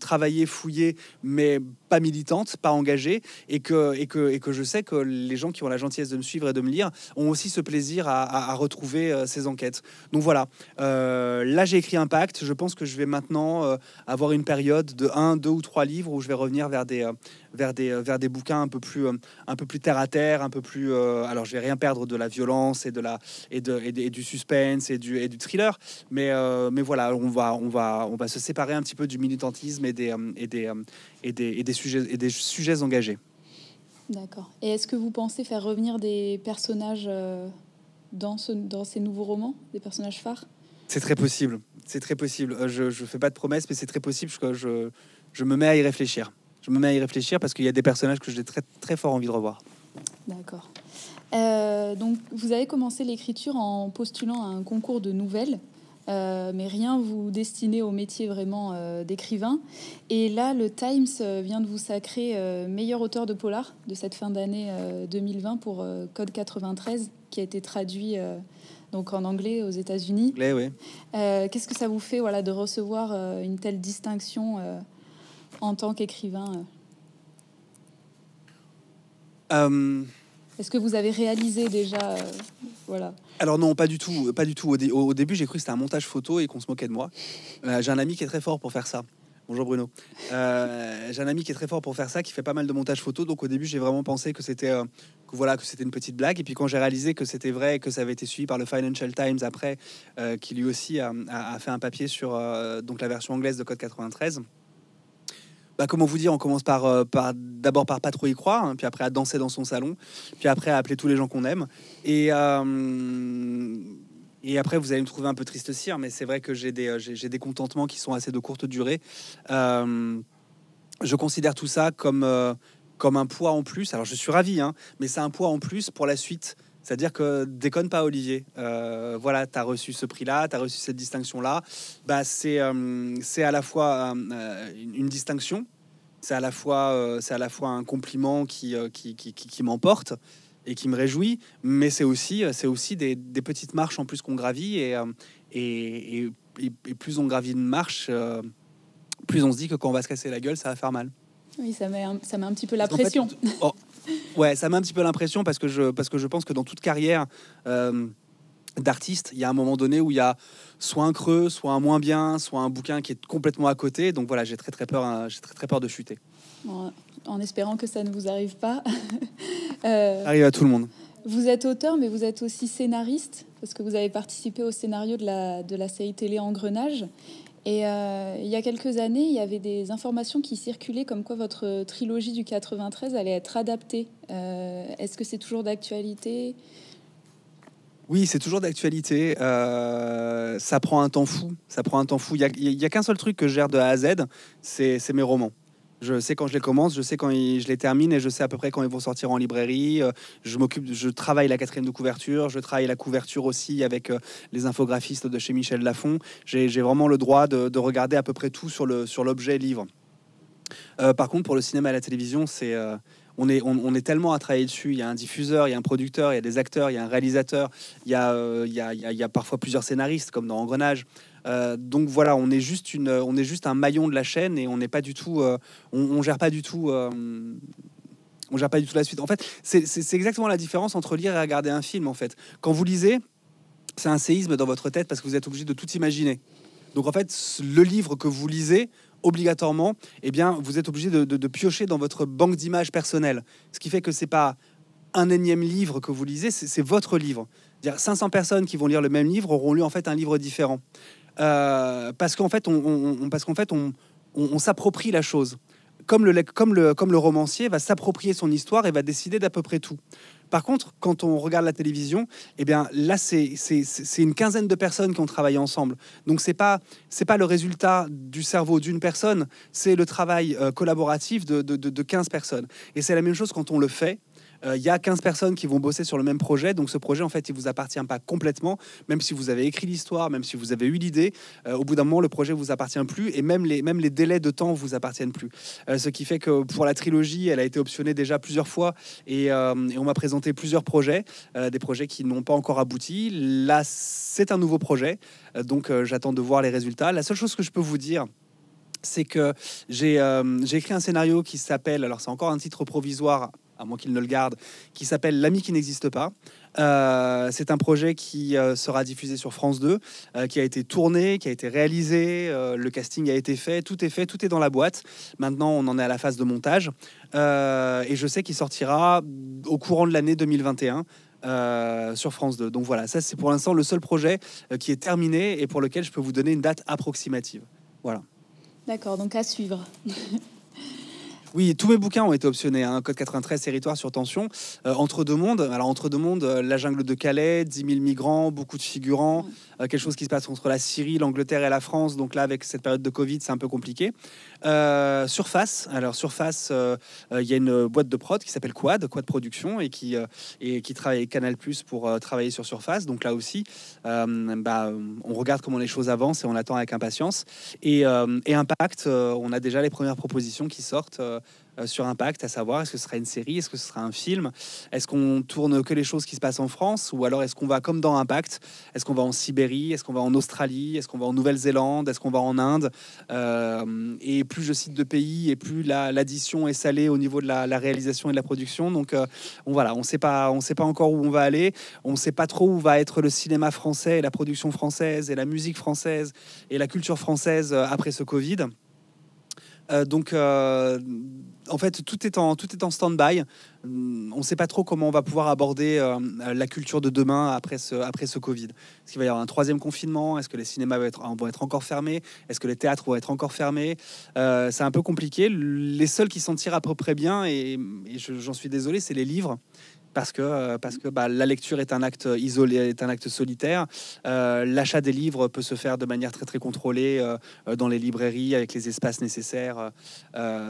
travaillées, fouillées, mais pas militantes, pas engagées, et que, et, que, et que je sais que les gens qui ont la gentillesse de me suivre et de me lire ont aussi ce plaisir plaisir à, retrouver euh, ces enquêtes. Donc voilà, euh, là j'ai écrit Impact, je pense que je vais maintenant euh, avoir une période de un, deux ou trois livres où je vais revenir vers des, vers des, vers des bouquins un peu plus, un peu plus terre à terre, un peu plus... alors je vais rien perdre de la violence et, de la, et, de, et, de, et du suspense et du, et du thriller, mais, mais voilà, on va, on, va, on va se séparer un petit peu du militantisme et des, et des, et des, et des, sujets, et des sujets engagés. D'accord. Et est-ce que vous pensez faire revenir des personnages euh, dans, ces nouveaux romans, des personnages phares C'est très possible. C'est très possible. Euh, je ne fais pas de promesses, mais c'est très possible. Je, je, me mets à y réfléchir. Je me mets à y réfléchir parce qu'il y a des personnages que j'ai très, très fort envie de revoir. D'accord. Euh, donc, vous avez commencé l'écriture en postulant à un concours de nouvelles. Euh, mais rien vous destinez au métier vraiment euh, d'écrivain. Et là, le Times euh, vient de vous sacrer meilleur auteur de polar de cette fin d'année 2020 pour Code 93, qui a été traduit donc en anglais aux États-Unis. Oui. Qu'est-ce que ça vous fait voilà, de recevoir une telle distinction en tant qu'écrivain Est-ce que vous avez réalisé déjà voilà alors non, pas du tout, pas du tout. Au, début, j'ai cru que c'était un montage photo et qu'on se moquait de moi. Euh, j'ai un ami qui est très fort pour faire ça. Bonjour Bruno. Euh, j'ai un ami qui est très fort pour faire ça, qui fait pas mal de montage photo. Donc au début, j'ai vraiment pensé que c'était euh, voilà que c'était une petite blague. Et puis quand j'ai réalisé que c'était vrai que ça avait été suivi par le Financial Times après, qui lui aussi a, a, fait un papier sur donc la version anglaise de Code 93. Bah, comment vous dire, on commence par, euh, par d'abord par pas trop y croire, hein, puis après à danser dans son salon, puis après à appeler tous les gens qu'on aime. Et, euh, et après, vous allez me trouver un peu triste Sire, hein, mais c'est vrai que j'ai des, euh, j'ai, des contentements qui sont assez de courte durée. je considère tout ça comme, comme un poids en plus. Alors, je suis ravi, hein, mais c'est un poids en plus pour la suite c'est-à-dire que déconne pas, Olivier. Euh, voilà, tu as reçu ce prix-là, tu as reçu cette distinction-là. Bah, c'est euh, à la fois euh, une, distinction, c'est à, la fois, c'est à la fois un compliment qui, qui, qui, m'emporte et qui me réjouit, mais c'est aussi, c'est aussi des, des, petites marches en plus qu'on gravit. Et, et, et, plus on gravit une marche, plus on se dit que quand on va se casser la gueule, ça va faire mal. Oui, ça met un, ça un petit peu la pression. Ouais, ça m'a un petit peu l'impression parce que je parce que je pense que dans toute carrière euh, d'artiste, il y a un moment donné où il y a soit un creux, soit un moins bien, soit un bouquin qui est complètement à côté. Donc voilà, j'ai très très peur, hein, j'ai très très peur de chuter. en espérant que ça ne vous arrive pas. Euh, arrive à tout le monde. Vous êtes auteur, mais vous êtes aussi scénariste parce que vous avez participé au scénario de la de la série télé Engrenage. Et euh, il y a quelques années, il y avait des informations qui circulaient comme quoi votre trilogie du 93 allait être adaptée. Euh, est-ce que c'est toujours d'actualité oui, c'est toujours d'actualité. Euh, ça prend un temps fou. Ça prend un temps fou. Il n'y a, a qu'un seul truc que je gère de A à Z, c'est mes romans. Je sais quand je les commence, je sais quand je les termine et je sais à peu près quand ils vont sortir en librairie. Euh, je m'occupe, je travaille la quatrième de couverture, je travaille la couverture aussi avec euh, les infographistes de chez Michel Lafon. J'ai vraiment le droit de, regarder à peu près tout sur le sur l'objet livre. Euh, par contre, pour le cinéma et la télévision, c'est on est, on, est tellement à travailler dessus. Il y a un diffuseur, il y a un producteur, il y a des acteurs, il y a un réalisateur, il y a, il, y a, il y a parfois plusieurs scénaristes, comme dans Engrenage. Euh, donc voilà, on est juste une, on est juste un maillon de la chaîne et on n'est pas du tout, euh, on, gère pas du tout. Euh, on gère pas du tout la suite. En fait, c'est exactement la différence entre lire et regarder un film. En fait, quand vous lisez, c'est un séisme dans votre tête parce que vous êtes obligé de tout imaginer. Donc en fait, le livre que vous lisez, obligatoirement, eh bien, vous êtes obligé de, piocher dans votre banque d'images personnelle. Ce qui fait que c'est pas un énième livre que vous lisez, c'est votre livre. -dire 500 personnes qui vont lire le même livre auront lu en fait un livre différent. Euh, parce qu'en fait, on, parce qu'en fait, on, s'approprie la chose. Comme le, comme, le, comme le romancier va s'approprier son histoire et va décider d'à peu près tout. Par contre, quand on regarde la télévision, eh bien là, c'est une quinzaine de personnes qui ont travaillé ensemble. Donc c'est pas c'est pas le résultat du cerveau d'une personne, c'est le travail euh, collaboratif de, de, de 15 personnes. Et c'est la même chose quand on le fait il euh, y a 15 personnes qui vont bosser sur le même projet. Donc ce projet, en fait, il vous appartient pas complètement. Même si vous avez écrit l'histoire, même si vous avez eu l'idée, euh, au bout d'un moment, le projet vous appartient plus. Et même les, même les délais de temps vous appartiennent plus. Euh, ce qui fait que pour la trilogie, elle a été optionnée déjà plusieurs fois. Et, on m'a présenté plusieurs projets, des projets qui n'ont pas encore abouti. Là, c'est un nouveau projet. donc j'attends de voir les résultats. La seule chose que je peux vous dire, c'est que j'ai écrit un scénario qui s'appelle, alors c'est encore un titre provisoire à moins qu'il ne le garde, qui s'appelle L'ami qui n'existe pas. Euh, c'est un projet qui euh, sera diffusé sur France 2, euh, qui a été tourné, qui a été réalisé, le casting a été fait, tout est fait, tout est dans la boîte. Maintenant, on en est à la phase de montage. et je sais qu'il sortira au courant de l'année 2021. sur France 2. Donc voilà, ça c'est pour l'instant le seul projet qui est terminé et pour lequel je peux vous donner une date approximative. Voilà. D'accord, donc à suivre. Oui, tous mes bouquins ont été optionnés. Un hein. Code 93, Territoire sur tension. Euh, entre deux mondes. Alors, entre deux mondes, euh, la jungle de Calais, 10 000 migrants, beaucoup de figurants, mm. euh, quelque chose qui se passe entre la Syrie, l'Angleterre et la France. Donc là, avec cette période de Covid, c'est un peu compliqué. surface. Alors, Surface, il y a une boîte de prod qui s'appelle Quad, Quad Production, et qui, et qui travaille Canal Plus pour travailler sur Surface. Donc là aussi, bah, on regarde comment les choses avancent et on attend avec impatience. Et, Impact, on a déjà les premières propositions qui sortent. Euh, sur Impact, à savoir est-ce que ce sera une série, est-ce que ce sera un film, est-ce qu'on tourne que les choses qui se passent en France, ou alors est-ce qu'on va comme dans Impact, est-ce qu'on va en Sibérie, est-ce qu'on va en Australie, est-ce qu'on va en Nouvelle-Zélande, est-ce qu'on va en Inde, euh, et plus je cite de pays, et plus l'addition est salée au niveau de la, réalisation et de la production. Donc euh, on, voilà, on sait pas, on sait pas encore où on va aller, on ne sait pas trop où va être le cinéma français, et la production française, et la musique française, et la culture française après ce Covid. Euh, donc, euh, en fait, tout est en, stand-by. Hum, on ne sait pas trop comment on va pouvoir aborder euh, la culture de demain après ce, après Covid. Est-ce qu'il va y avoir un troisième confinement Est-ce que les cinémas vont être, encore fermés Est-ce que les théâtres vont être encore fermés C'est un peu compliqué. Les seuls qui s'en tirent à peu près bien, et j'en suis désolé, c'est les livres parce que, euh, parce mm. que bah, la lecture est un acte isolé, est un acte solitaire. Euh, l'achat des livres peut se faire de manière très très contrôlée euh, dans les librairies avec les espaces nécessaires.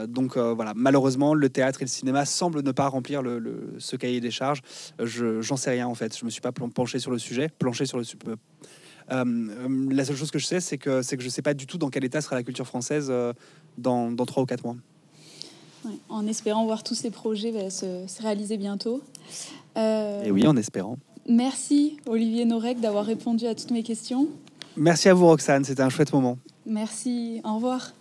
donc voilà, malheureusement, le théâtre et le cinéma semblent ne pas remplir le, ce cahier des charges. Je j'en sais rien en fait. Je me suis pas penché sur le sujet, planché sur le sujet. la seule chose que je sais, c'est que, que je ne sais pas du tout dans quel état sera la culture française dans trois ou quatre mois. en espérant voir tous ces projets bah, se réaliser bientôt. Euh, Et oui, en espérant. Merci Olivier Norek d'avoir répondu à toutes mes questions. Merci à vous Roxane, c'était un chouette moment. Merci, au revoir.